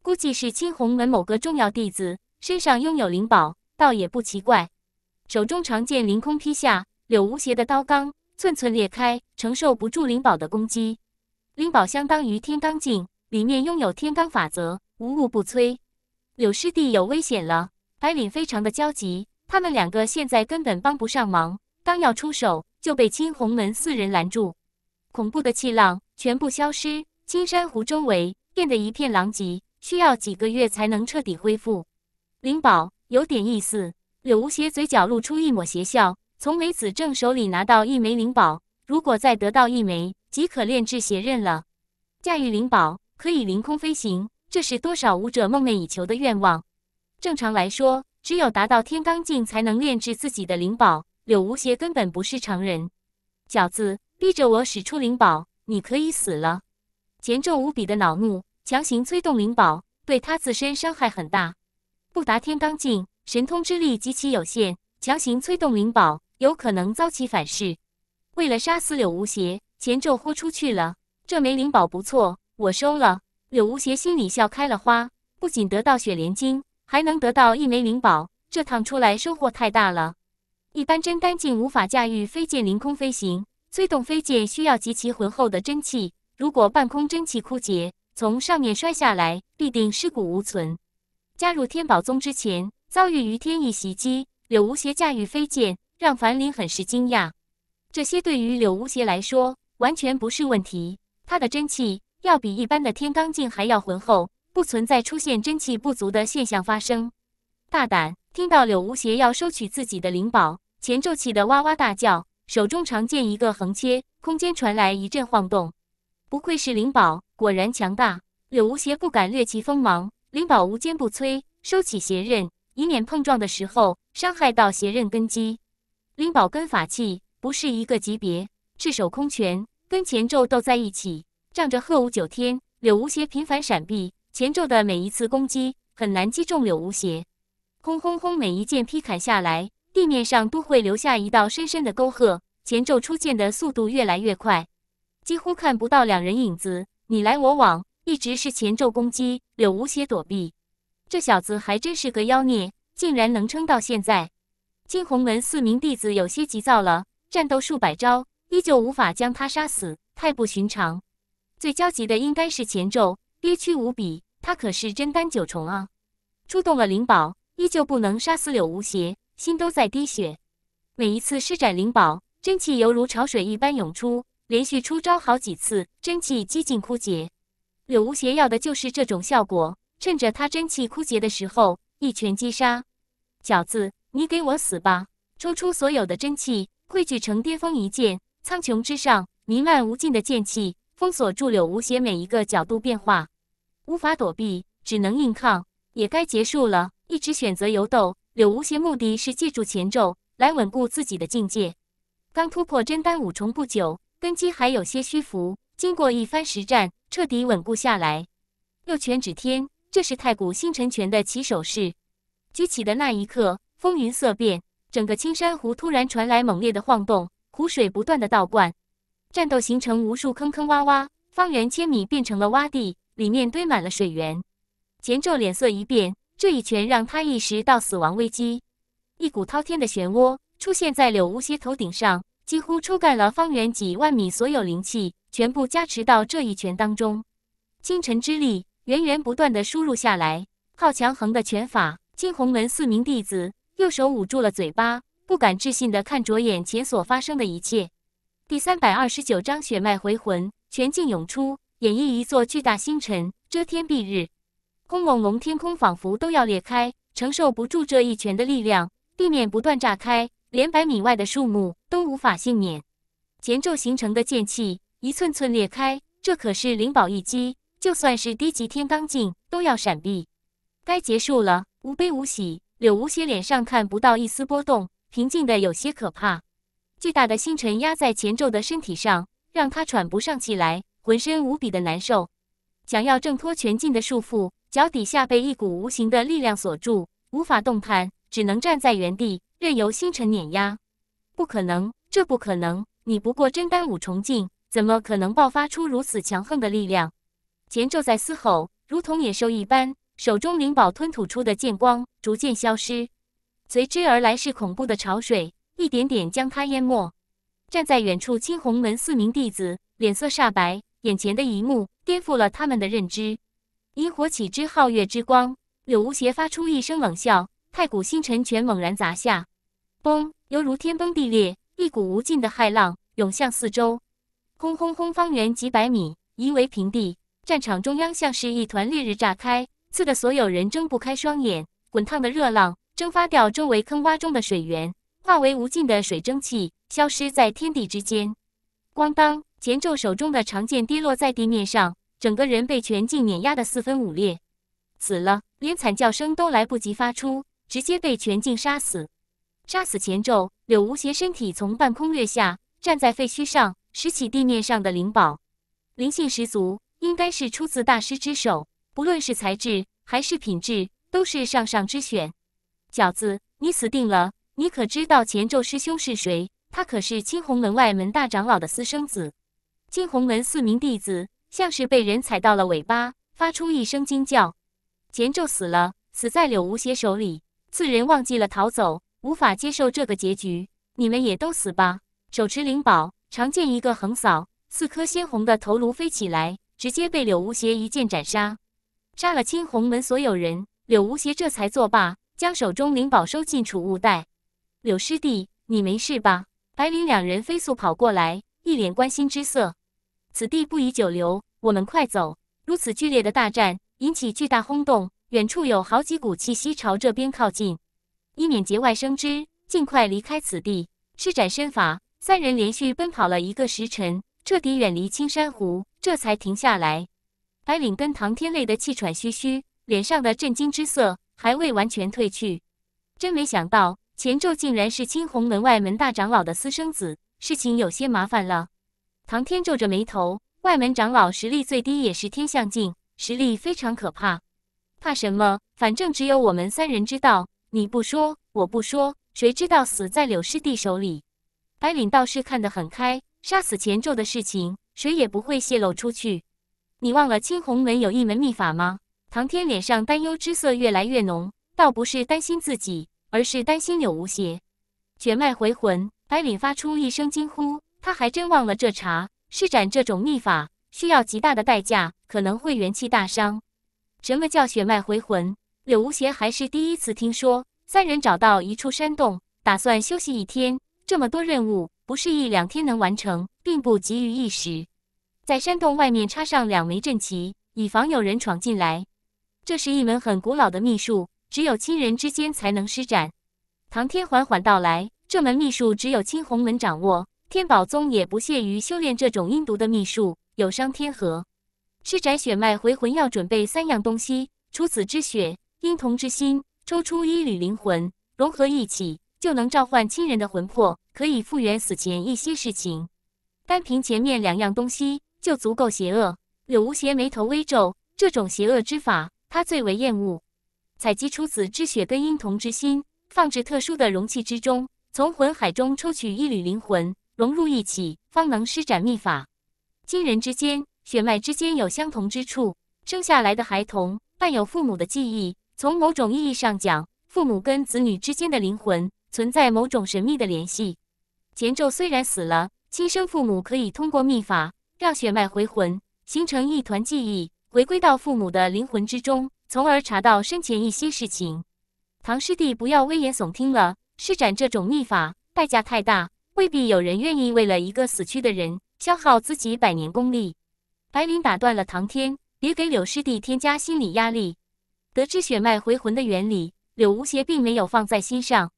估计是青红门某个重要弟子身上拥有灵宝，倒也不奇怪。手中长剑凌空劈下，柳无邪的刀罡寸寸裂开，承受不住灵宝的攻击。灵宝相当于天罡境，里面拥有天罡法则，无物不摧。柳师弟有危险了，白凛非常的焦急。他们两个现在根本帮不上忙，刚要出手就被青红门四人拦住。恐怖的气浪全部消失，青山湖周围变得一片狼藉，需要几个月才能彻底恢复。灵宝有点意思，柳无邪嘴角露出一抹邪笑，从梅子正手里拿到一枚灵宝，如果再得到一枚，即可炼制邪刃了。驾驭灵宝可以凌空飞行，这是多少武者梦寐以求的愿望。正常来说。只有达到天罡境，才能炼制自己的灵宝。柳无邪根本不是常人。饺子逼着我使出灵宝，你可以死了。钱仲无比的恼怒，强行催动灵宝，对他自身伤害很大。不达天罡境，神通之力极其有限，强行催动灵宝，有可能遭其反噬。为了杀死柳无邪，钱仲豁出去了。这枚灵宝不错，我收了。柳无邪心里笑开了花，不仅得到雪莲晶。还能得到一枚灵宝，这趟出来收获太大了。一般真丹境无法驾驭飞剑凌空飞行，催动飞剑需要极其浑厚的真气，如果半空真气枯竭，从上面摔下来必定尸骨无存。加入天宝宗之前遭遇于天意袭击，柳无邪驾驭飞剑让樊林很是惊讶。这些对于柳无邪来说完全不是问题，他的真气要比一般的天罡境还要浑厚。不存在出现真气不足的现象发生。大胆，听到柳无邪要收取自己的灵宝，钱咒气得哇哇大叫，手中长剑一个横切，空间传来一阵晃动。不愧是灵宝，果然强大。柳无邪不敢略其锋芒，灵宝无坚不摧，收起邪刃，以免碰撞的时候伤害到邪刃根基。灵宝跟法器不是一个级别，赤手空拳跟钱咒斗在一起，仗着鹤舞九天，柳无邪频繁闪避。前奏的每一次攻击很难击中柳无邪，轰轰轰！每一剑劈砍下来，地面上都会留下一道深深的沟壑。前奏出剑的速度越来越快，几乎看不到两人影子，你来我往，一直是前奏攻击，柳无邪躲避。这小子还真是个妖孽，竟然能撑到现在！金鸿门四名弟子有些急躁了，战斗数百招依旧无法将他杀死，太不寻常。最焦急的应该是前奏，憋屈无比。他可是真丹九重啊！出动了灵宝，依旧不能杀死柳无邪，心都在滴血。每一次施展灵宝，真气犹如潮水一般涌出，连续出招好几次，真气几近枯竭。柳无邪要的就是这种效果，趁着他真气枯竭的时候，一拳击杀。小子，你给我死吧！抽出所有的真气，汇聚成巅峰一剑。苍穹之上，弥漫无尽的剑气，封锁住柳无邪每一个角度变化。无法躲避，只能硬抗，也该结束了。一直选择游斗，柳无邪目的是借助前咒来稳固自己的境界。刚突破真丹五重不久，根基还有些虚浮，经过一番实战，彻底稳固下来。右拳指天，这是太古星辰拳的起手式。举起的那一刻，风云色变，整个青山湖突然传来猛烈的晃动，湖水不断的倒灌，战斗形成无数坑坑洼洼，方圆千米变成了洼地。里面堆满了水源，钱宙脸色一变，这一拳让他意识到死亡危机。一股滔天的漩涡出现在柳无邪头顶上，几乎抽干了方圆几万米，所有灵气全部加持到这一拳当中，清晨之力源源不断的输入下来。靠强横的拳法！惊鸿门四名弟子右手捂住了嘴巴，不敢置信的看着眼前所发生的一切。第三百二十九章：血脉回魂，全境涌出。演绎一座巨大星辰遮天蔽日，空隆隆，天空仿佛都要裂开，承受不住这一拳的力量，地面不断炸开，连百米外的树木都无法幸免。前咒形成的剑气一寸寸裂开，这可是灵宝一击，就算是低级天罡境都要闪避。该结束了，无悲无喜，柳无邪脸上看不到一丝波动，平静的有些可怕。巨大的星辰压在前咒的身体上，让他喘不上气来。浑身无比的难受，想要挣脱全境的束缚，脚底下被一股无形的力量锁住，无法动弹，只能站在原地，任由星辰碾压。不可能，这不可能！你不过真丹五重境，怎么可能爆发出如此强横的力量？前咒在嘶吼，如同野兽一般，手中灵宝吞吐出的剑光逐渐消失，随之而来是恐怖的潮水，一点点将他淹没。站在远处，青红门四名弟子脸色煞白。眼前的一幕颠覆了他们的认知，萤火起之皓月之光？柳无邪发出一声冷笑，太古星辰拳猛然砸下，崩，犹如天崩地裂，一股无尽的骇浪涌向四周，轰轰轰，方圆几百米夷为平地。战场中央像是一团烈日炸开，刺得所有人睁不开双眼。滚烫的热浪蒸发掉周围坑洼中的水源，化为无尽的水蒸气，消失在天地之间。咣当。前咒手中的长剑跌落在地面上，整个人被拳劲碾压得四分五裂，死了，连惨叫声都来不及发出，直接被拳劲杀死。杀死前咒，柳无邪身体从半空跃下，站在废墟上，拾起地面上的灵宝，灵性十足，应该是出自大师之手，不论是材质还是品质，都是上上之选。饺子，你死定了！你可知道前咒师兄是谁？他可是青红门外门大长老的私生子。金鸿门四名弟子像是被人踩到了尾巴，发出一声惊叫。前咒死了，死在柳无邪手里，四人忘记了逃走，无法接受这个结局。你们也都死吧！手持灵宝长剑，一个横扫，四颗鲜红的头颅飞起来，直接被柳无邪一剑斩杀。杀了金鸿门所有人，柳无邪这才作罢，将手中灵宝收进储物袋。柳师弟，你没事吧？白灵两人飞速跑过来，一脸关心之色。此地不宜久留，我们快走！如此剧烈的大战引起巨大轰动，远处有好几股气息朝这边靠近，以免节外生枝，尽快离开此地。施展身法，三人连续奔跑了一个时辰，彻底远离青山湖，这才停下来。白领跟唐天累得气喘吁吁，脸上的震惊之色还未完全褪去。真没想到，前咒竟然是青红门外门大长老的私生子，事情有些麻烦了。唐天皱着眉头，外门长老实力最低也是天象境，实力非常可怕。怕什么？反正只有我们三人知道，你不说，我不说，谁知道死在柳师弟手里？白领倒是看得很开，杀死前咒的事情，谁也不会泄露出去。你忘了青红门有一门秘法吗？唐天脸上担忧之色越来越浓，倒不是担心自己，而是担心柳无邪。血脉回魂！白领发出一声惊呼。他还真忘了这茬，施展这种秘法需要极大的代价，可能会元气大伤。什么叫血脉回魂？柳无邪还是第一次听说。三人找到一处山洞，打算休息一天。这么多任务不是一两天能完成，并不急于一时。在山洞外面插上两枚阵旗，以防有人闯进来。这是一门很古老的秘术，只有亲人之间才能施展。唐天缓缓道来，这门秘术只有青红门掌握。天宝宗也不屑于修炼这种阴毒的秘术，有伤天和。施展血脉回魂要准备三样东西：处子之血、婴童之心，抽出一缕灵魂，融合一起，就能召唤亲人的魂魄，可以复原死前一些事情。单凭前面两样东西就足够邪恶。柳无邪眉头微皱，这种邪恶之法他最为厌恶。采集出子之血跟婴童之心，放置特殊的容器之中，从魂海中抽取一缕灵魂。融入一起，方能施展秘法。亲人之间，血脉之间有相同之处。生下来的孩童，伴有父母的记忆。从某种意义上讲，父母跟子女之间的灵魂存在某种神秘的联系。前咒虽然死了，亲生父母可以通过秘法让血脉回魂，形成一团记忆，回归到父母的灵魂之中，从而查到生前一些事情。唐师弟，不要危言耸听了。施展这种秘法，代价太大。未必有人愿意为了一个死去的人消耗自己百年功力。白灵打断了唐天，别给柳师弟添加心理压力。得知血脉回魂的原理，柳无邪并没有放在心上。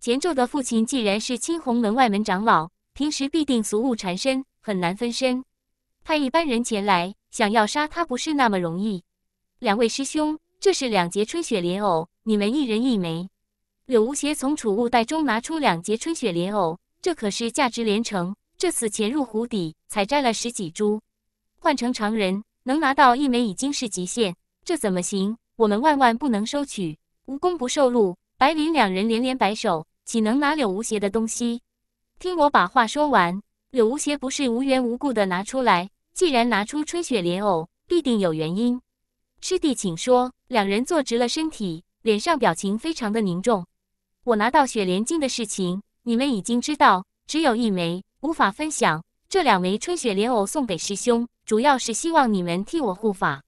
前咒的父亲既然是青红门外门长老，平时必定俗务缠身，很难分身。派一般人前来，想要杀他不是那么容易。两位师兄，这是两节春雪莲藕，你们一人一枚。柳无邪从储物袋中拿出两节春雪莲藕。这可是价值连城！这次潜入湖底采摘了十几株，换成常人能拿到一枚已经是极限，这怎么行？我们万万不能收取，无功不受禄。白麟两人连连摆手，岂能拿柳无邪的东西？听我把话说完。柳无邪不是无缘无故的拿出来，既然拿出春雪莲藕，必定有原因。师弟，请说。两人坐直了身体，脸上表情非常的凝重。我拿到雪莲晶的事情。你们已经知道，只有一枚无法分享。这两枚春雪莲藕送给师兄，主要是希望你们替我护法。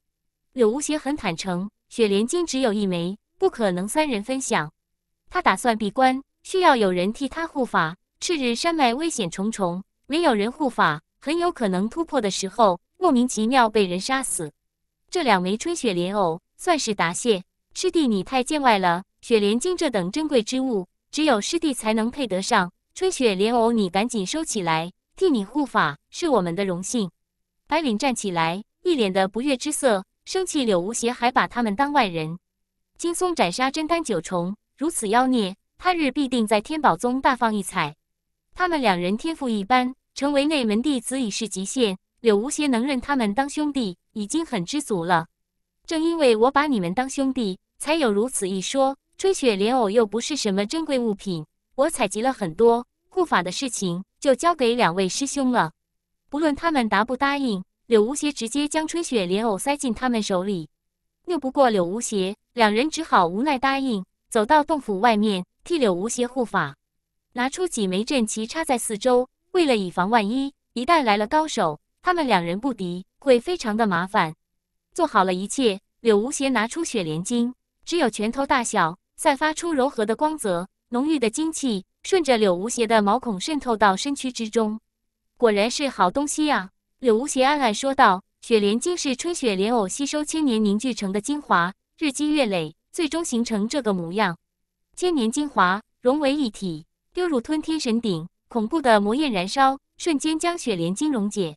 柳无邪很坦诚，雪莲晶只有一枚，不可能三人分享。他打算闭关，需要有人替他护法。赤日山脉危险重重，没有人护法，很有可能突破的时候莫名其妙被人杀死。这两枚春雪莲藕算是答谢师弟，你太见外了。雪莲晶这等珍贵之物。只有师弟才能配得上春雪莲藕，你赶紧收起来。替你护法是我们的荣幸。白领站起来，一脸的不悦之色，生气柳无邪还把他们当外人。金松斩杀真丹九重，如此妖孽，他日必定在天宝宗大放异彩。他们两人天赋一般，成为内门弟子已是极限。柳无邪能认他们当兄弟，已经很知足了。正因为我把你们当兄弟，才有如此一说。吹雪莲藕又不是什么珍贵物品，我采集了很多，护法的事情就交给两位师兄了。不论他们答不答应，柳无邪直接将吹雪莲藕塞进他们手里。拗不过柳无邪，两人只好无奈答应，走到洞府外面替柳无邪护法，拿出几枚阵旗插在四周，为了以防万一，一旦来了高手，他们两人不敌，会非常的麻烦。做好了一切，柳无邪拿出雪莲经，只有拳头大小。散发出柔和的光泽，浓郁的精气顺着柳无邪的毛孔渗透到身躯之中。果然是好东西啊！柳无邪暗暗说道。雪莲精是春雪莲藕吸收千年凝聚成的精华，日积月累，最终形成这个模样。千年精华融为一体，丢入吞天神鼎，恐怖的魔焰燃烧，瞬间将雪莲精溶解。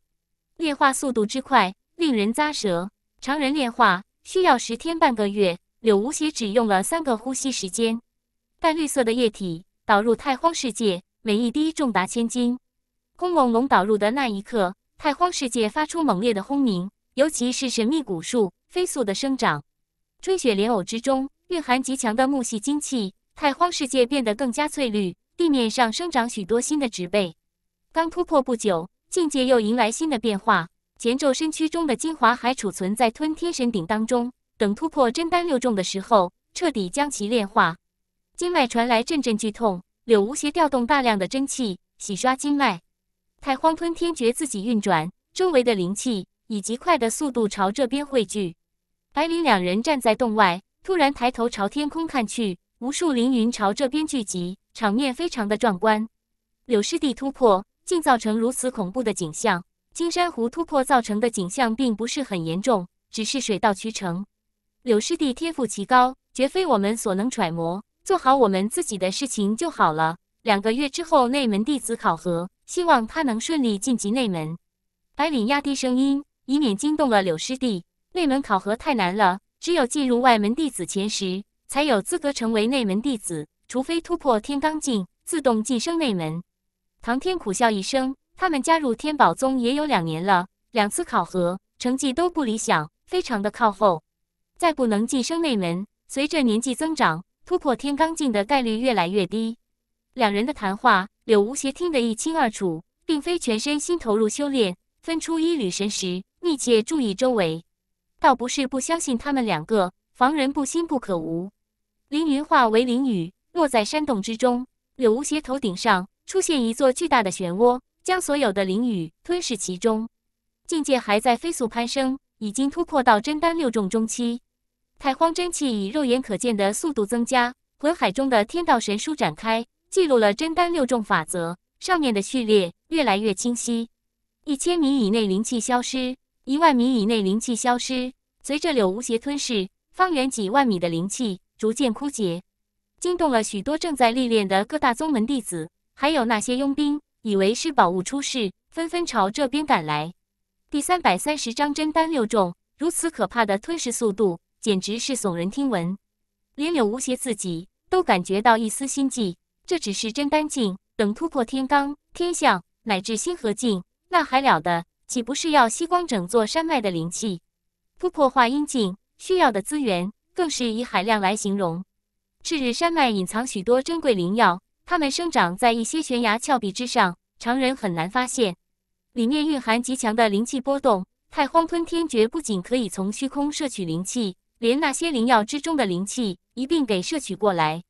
炼化速度之快，令人咂舌。常人炼化需要十天半个月。柳无邪只用了三个呼吸时间，淡绿色的液体导入太荒世界，每一滴重达千斤。轰隆隆导入的那一刻，太荒世界发出猛烈的轰鸣，尤其是神秘古树飞速的生长。吹雪莲藕之中蕴含极强的木系精气，太荒世界变得更加翠绿，地面上生长许多新的植被。刚突破不久，境界又迎来新的变化。前咒身躯中的精华还储存在吞天神鼎当中。等突破真丹六重的时候，彻底将其炼化。经脉传来阵阵剧痛，柳无邪调动大量的真气洗刷经脉。太荒吞天诀自己运转，周围的灵气以极快的速度朝这边汇聚。白灵两人站在洞外，突然抬头朝天空看去，无数凌云朝这边聚集，场面非常的壮观。柳师弟突破，竟造成如此恐怖的景象。金山湖突破造成的景象并不是很严重，只是水到渠成。柳师弟天赋极高，绝非我们所能揣摩。做好我们自己的事情就好了。两个月之后内门弟子考核，希望他能顺利晋级内门。白岭压低声音，以免惊动了柳师弟。内门考核太难了，只有进入外门弟子前十，才有资格成为内门弟子。除非突破天罡境，自动晋升内门。唐天苦笑一声，他们加入天宝宗也有两年了，两次考核成绩都不理想，非常的靠后。再不能晋升内门，随着年纪增长，突破天罡境的概率越来越低。两人的谈话，柳无邪听得一清二楚，并非全身心投入修炼，分出一缕神识，密切注意周围。倒不是不相信他们两个，防人不心不可无。凌云化为凌雨，落在山洞之中，柳无邪头顶上出现一座巨大的漩涡，将所有的凌雨吞噬其中。境界还在飞速攀升，已经突破到真丹六重中期。太荒真气以肉眼可见的速度增加，魂海中的天道神书展开，记录了真丹六重法则，上面的序列越来越清晰。一千米以内灵气消失，一万米以内灵气消失。随着柳无邪吞噬，方圆几万米的灵气逐渐枯竭，惊动了许多正在历练的各大宗门弟子，还有那些佣兵，以为是宝物出世，纷纷朝这边赶来。第三百三十章真丹六重，如此可怕的吞噬速度。简直是耸人听闻，连柳无邪自己都感觉到一丝心悸。这只是真丹境，等突破天罡、天象乃至星河境，那还了得？岂不是要吸光整座山脉的灵气？突破化阴境需要的资源更是以海量来形容。赤日山脉隐藏许多珍贵灵药，它们生长在一些悬崖峭壁之上，常人很难发现。里面蕴含极强的灵气波动，太荒吞天诀不仅可以从虚空摄取灵气。连那些灵药之中的灵气一并给摄取过来。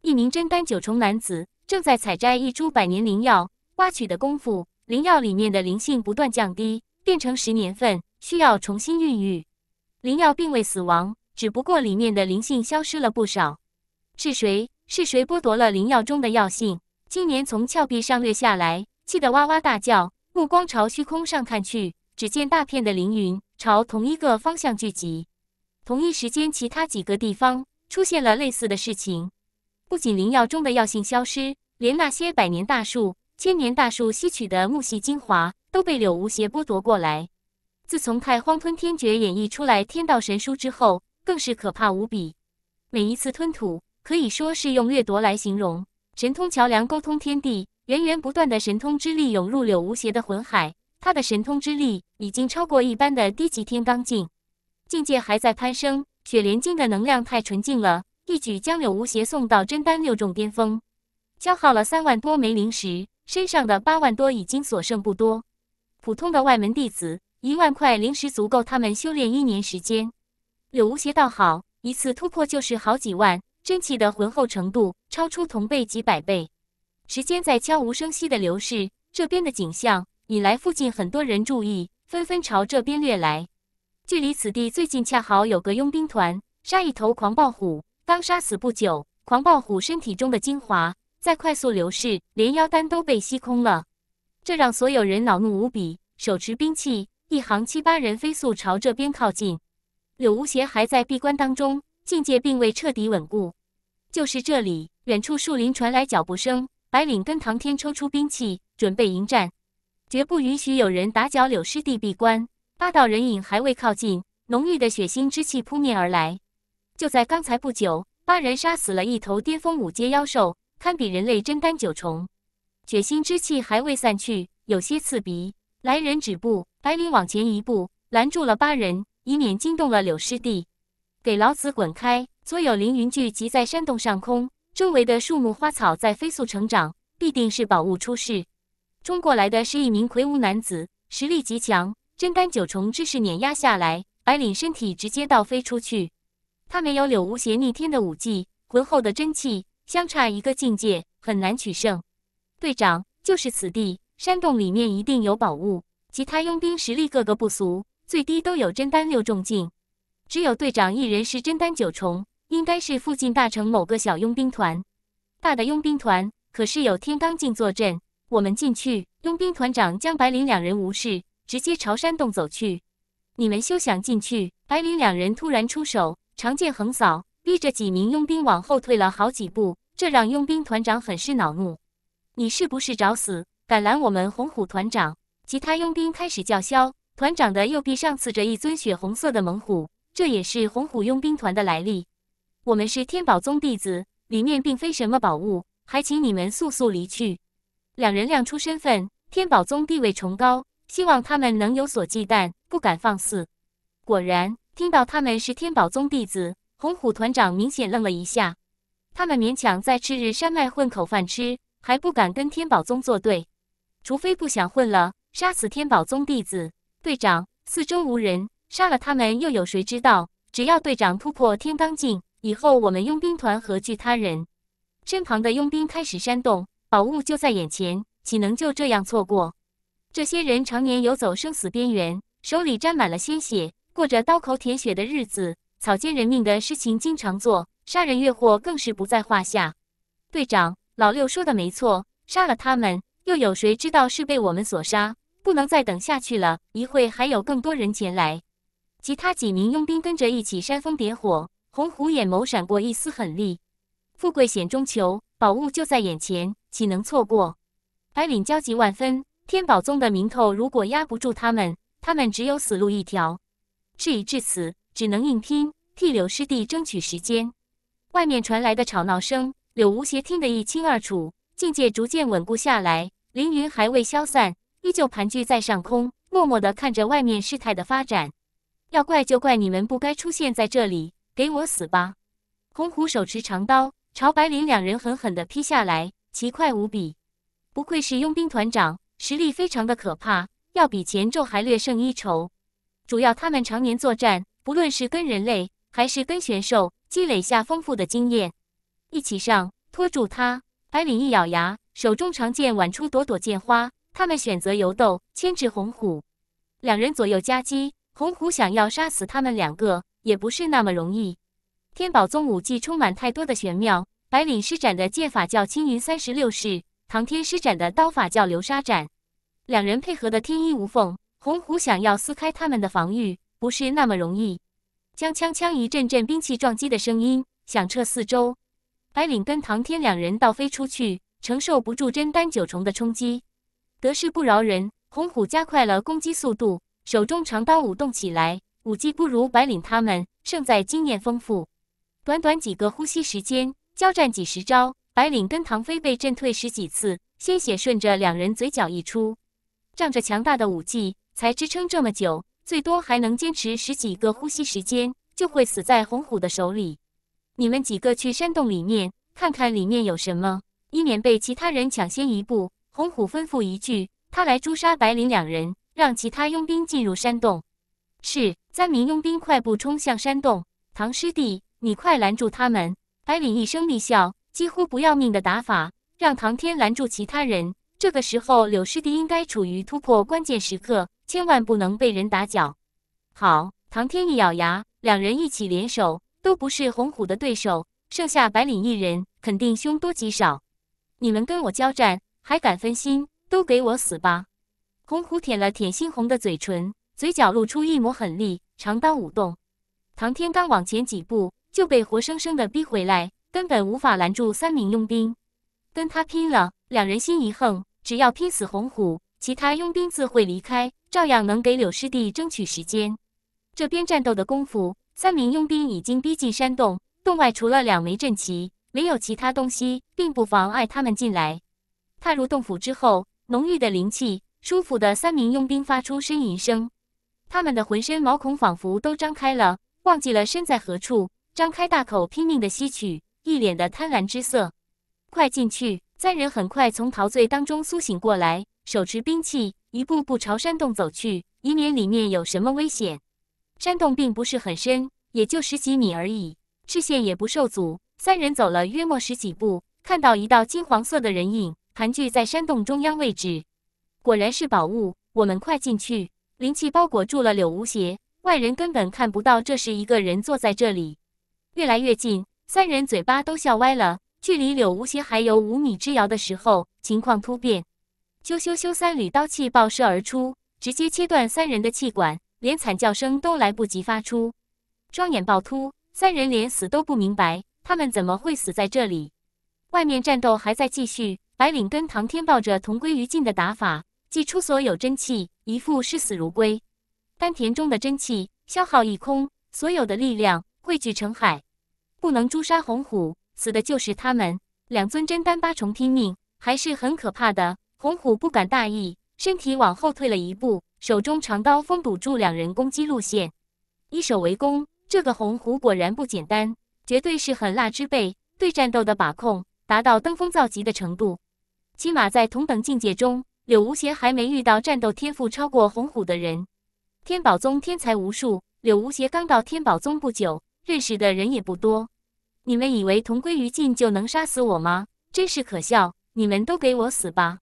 一名真丹九重男子正在采摘一株百年灵药，挖取的功夫，灵药里面的灵性不断降低，变成十年份，需要重新孕育。灵药并未死亡，只不过里面的灵性消失了不少。是谁？是谁剥夺了灵药中的药性？青年从峭壁上掠下来，气得哇哇大叫，目光朝虚空上看去，只见大片的凌云朝同一个方向聚集。同一时间，其他几个地方出现了类似的事情。不仅灵药中的药性消失，连那些百年大树、千年大树吸取的木系精华都被柳无邪剥夺过来。自从太荒吞天诀演绎出来天道神书之后，更是可怕无比。每一次吞吐，可以说是用掠夺来形容。神通桥梁沟通天地，源源不断的神通之力涌入柳无邪的魂海，他的神通之力已经超过一般的低级天罡境。境界还在攀升，雪莲晶的能量太纯净了，一举将柳无邪送到真丹六重巅峰，消耗了三万多枚灵石，身上的八万多已经所剩不多。普通的外门弟子，一万块灵石足够他们修炼一年时间。柳无邪倒好，一次突破就是好几万，真气的浑厚程度超出同辈几百倍。时间在悄无声息的流逝，这边的景象引来附近很多人注意，纷纷朝这边掠来。距离此地最近，恰好有个佣兵团杀一头狂暴虎，刚杀死不久，狂暴虎身体中的精华在快速流逝，连妖丹都被吸空了，这让所有人恼怒无比。手持兵器，一行七八人飞速朝这边靠近。柳无邪还在闭关当中，境界并未彻底稳固。就是这里，远处树林传来脚步声，白领跟唐天抽出兵器，准备迎战，绝不允许有人打搅柳师弟闭关。八道人影还未靠近，浓郁的血腥之气扑面而来。就在刚才不久，八人杀死了一头巅峰五阶妖兽，堪比人类真丹九重。血腥之气还未散去，有些刺鼻。来人止步，白灵往前一步，拦住了八人，以免惊动了柳师弟。给老子滚开！所有凌云聚集在山洞上空，周围的树木花草在飞速成长，必定是宝物出世。冲过来的是一名魁梧男子，实力极强。真丹九重之势碾压下来，白领身体直接倒飞出去。他没有柳无邪逆天的武技，浑厚的真气相差一个境界，很难取胜。队长，就是此地山洞里面一定有宝物。其他佣兵实力各个不俗，最低都有真丹六重境，只有队长一人是真丹九重，应该是附近大城某个小佣兵团。大的佣兵团可是有天罡镜坐镇，我们进去。佣兵团长将白领两人无视。直接朝山洞走去，你们休想进去！白灵两人突然出手，长剑横扫，逼着几名佣兵往后退了好几步，这让佣兵团长很是恼怒。你是不是找死？敢拦我们红虎团长？其他佣兵开始叫嚣。团长的右臂上刺着一尊血红色的猛虎，这也是红虎佣兵团的来历。我们是天宝宗弟子，里面并非什么宝物，还请你们速速离去。两人亮出身份，天宝宗地位崇高。希望他们能有所忌惮，不敢放肆。果然，听到他们是天宝宗弟子，红虎团长明显愣了一下。他们勉强在赤日山脉混口饭吃，还不敢跟天宝宗作对，除非不想混了，杀死天宝宗弟子。队长，四周无人，杀了他们又有谁知道？只要队长突破天罡境，以后我们佣兵团何惧他人？身旁的佣兵开始煽动，宝物就在眼前，岂能就这样错过？这些人常年游走生死边缘，手里沾满了鲜血，过着刀口舔血的日子，草菅人命的事情经常做，杀人越货更是不在话下。队长老六说的没错，杀了他们，又有谁知道是被我们所杀？不能再等下去了，一会还有更多人前来。其他几名佣兵跟着一起煽风点火，红虎眼眸闪过一丝狠厉。富贵险中求，宝物就在眼前，岂能错过？白领焦急万分。天宝宗的名头如果压不住他们，他们只有死路一条。事已至此，只能硬拼，替柳师弟争取时间。外面传来的吵闹声，柳无邪听得一清二楚。境界逐渐稳固下来，凌云还未消散，依旧盘踞在上空，默默地看着外面事态的发展。要怪就怪你们不该出现在这里，给我死吧！红虎手持长刀，朝白灵两人狠狠地劈下来，奇快无比。不愧是佣兵团长。实力非常的可怕，要比前咒还略胜一筹。主要他们常年作战，不论是跟人类还是跟玄兽，积累下丰富的经验。一起上，拖住他。白领一咬牙，手中长剑挽出朵朵剑花。他们选择游斗，牵制红虎。两人左右夹击，红虎想要杀死他们两个，也不是那么容易。天宝宗武技充满太多的玄妙，白领施展的剑法叫青云三十六式。唐天施展的刀法叫流沙斩，两人配合的天衣无缝。红虎想要撕开他们的防御，不是那么容易。将枪枪一阵阵兵器撞击的声音响彻四周。白领跟唐天两人倒飞出去，承受不住真丹九重的冲击。得势不饶人，红虎加快了攻击速度，手中长刀舞动起来。武技不如白领他们，胜在经验丰富。短短几个呼吸时间，交战几十招。白领跟唐飞被震退十几次，鲜血顺着两人嘴角溢出，仗着强大的武技才支撑这么久，最多还能坚持十几个呼吸时间，就会死在红虎的手里。你们几个去山洞里面看看里面有什么。以免被其他人抢先一步，红虎吩咐一句：“他来诛杀白领两人，让其他佣兵进入山洞。”是，三名佣兵快步冲向山洞。唐师弟，你快拦住他们！白领一声厉笑，几乎不要命的打法，让唐天拦住其他人。这个时候，柳师弟应该处于突破关键时刻，千万不能被人打搅。好，唐天一咬牙，两人一起联手，都不是红虎的对手。剩下白领一人，肯定凶多吉少。你们跟我交战，还敢分心？都给我死吧！红虎舔了舔猩红的嘴唇，嘴角露出一抹狠厉，长刀舞动。唐天刚往前几步，就被活生生的逼回来。根本无法拦住三名佣兵，跟他拼了。两人心一横，只要拼死红虎，其他佣兵自会离开，照样能给柳师弟争取时间。这边战斗的功夫，三名佣兵已经逼近山洞。洞外除了两枚阵旗，没有其他东西，并不妨碍他们进来。踏入洞府之后，浓郁的灵气，舒服的三名佣兵发出呻吟声，他们的浑身毛孔仿佛都张开了，忘记了身在何处，张开大口拼命的吸取。一脸的贪婪之色，快进去！三人很快从陶醉当中苏醒过来，手持兵器，一步步朝山洞走去，以免里面有什么危险。山洞并不是很深，也就十几米而已，视线也不受阻。三人走了约莫十几步，看到一道金黄色的人影盘踞在山洞中央位置，果然是宝物。我们快进去！灵气包裹住了柳无邪，外人根本看不到，这是一个人坐在这里。越来越近。三人嘴巴都笑歪了。距离柳无邪还有五米之遥的时候，情况突变，咻咻咻！三缕刀气爆射而出，直接切断三人的气管，连惨叫声都来不及发出，双眼暴突。三人连死都不明白，他们怎么会死在这里？外面战斗还在继续，白领跟唐天抱着同归于尽的打法，祭出所有真气，一副视死如归。丹田中的真气消耗一空，所有的力量汇聚成海。不能诛杀红虎，死的就是他们。两尊真丹八重拼命，还是很可怕的。红虎不敢大意，身体往后退了一步，手中长刀封堵住两人攻击路线，以守为攻。这个红虎果然不简单，绝对是狠辣之辈。对战斗的把控达到登峰造极的程度，起码在同等境界中，柳无邪还没遇到战斗天赋超过红虎的人。天宝宗天才无数，柳无邪刚到天宝宗不久。认识的人也不多，你们以为同归于尽就能杀死我吗？真是可笑！你们都给我死吧！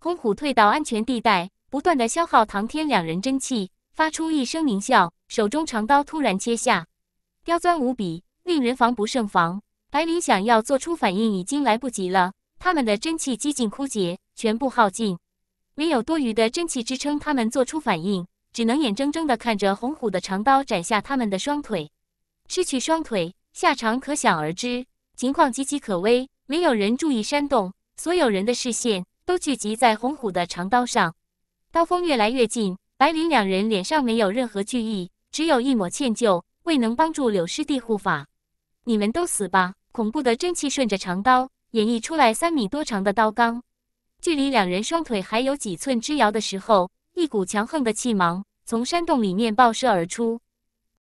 红虎退到安全地带，不断的消耗唐天两人真气，发出一声狞笑，手中长刀突然切下，刁钻无比，令人防不胜防。白灵想要做出反应已经来不及了，他们的真气几近枯竭，全部耗尽，没有多余的真气支撑他们做出反应，只能眼睁睁的看着红虎的长刀斩下他们的双腿。失去双腿下场可想而知，情况岌岌可危。没有人注意山洞，所有人的视线都聚集在红虎的长刀上。刀锋越来越近，白灵两人脸上没有任何惧意，只有一抹歉疚，未能帮助柳师弟护法。你们都死吧！恐怖的真气顺着长刀演绎出来，三米多长的刀罡，距离两人双腿还有几寸之遥的时候，一股强横的气芒从山洞里面爆射而出。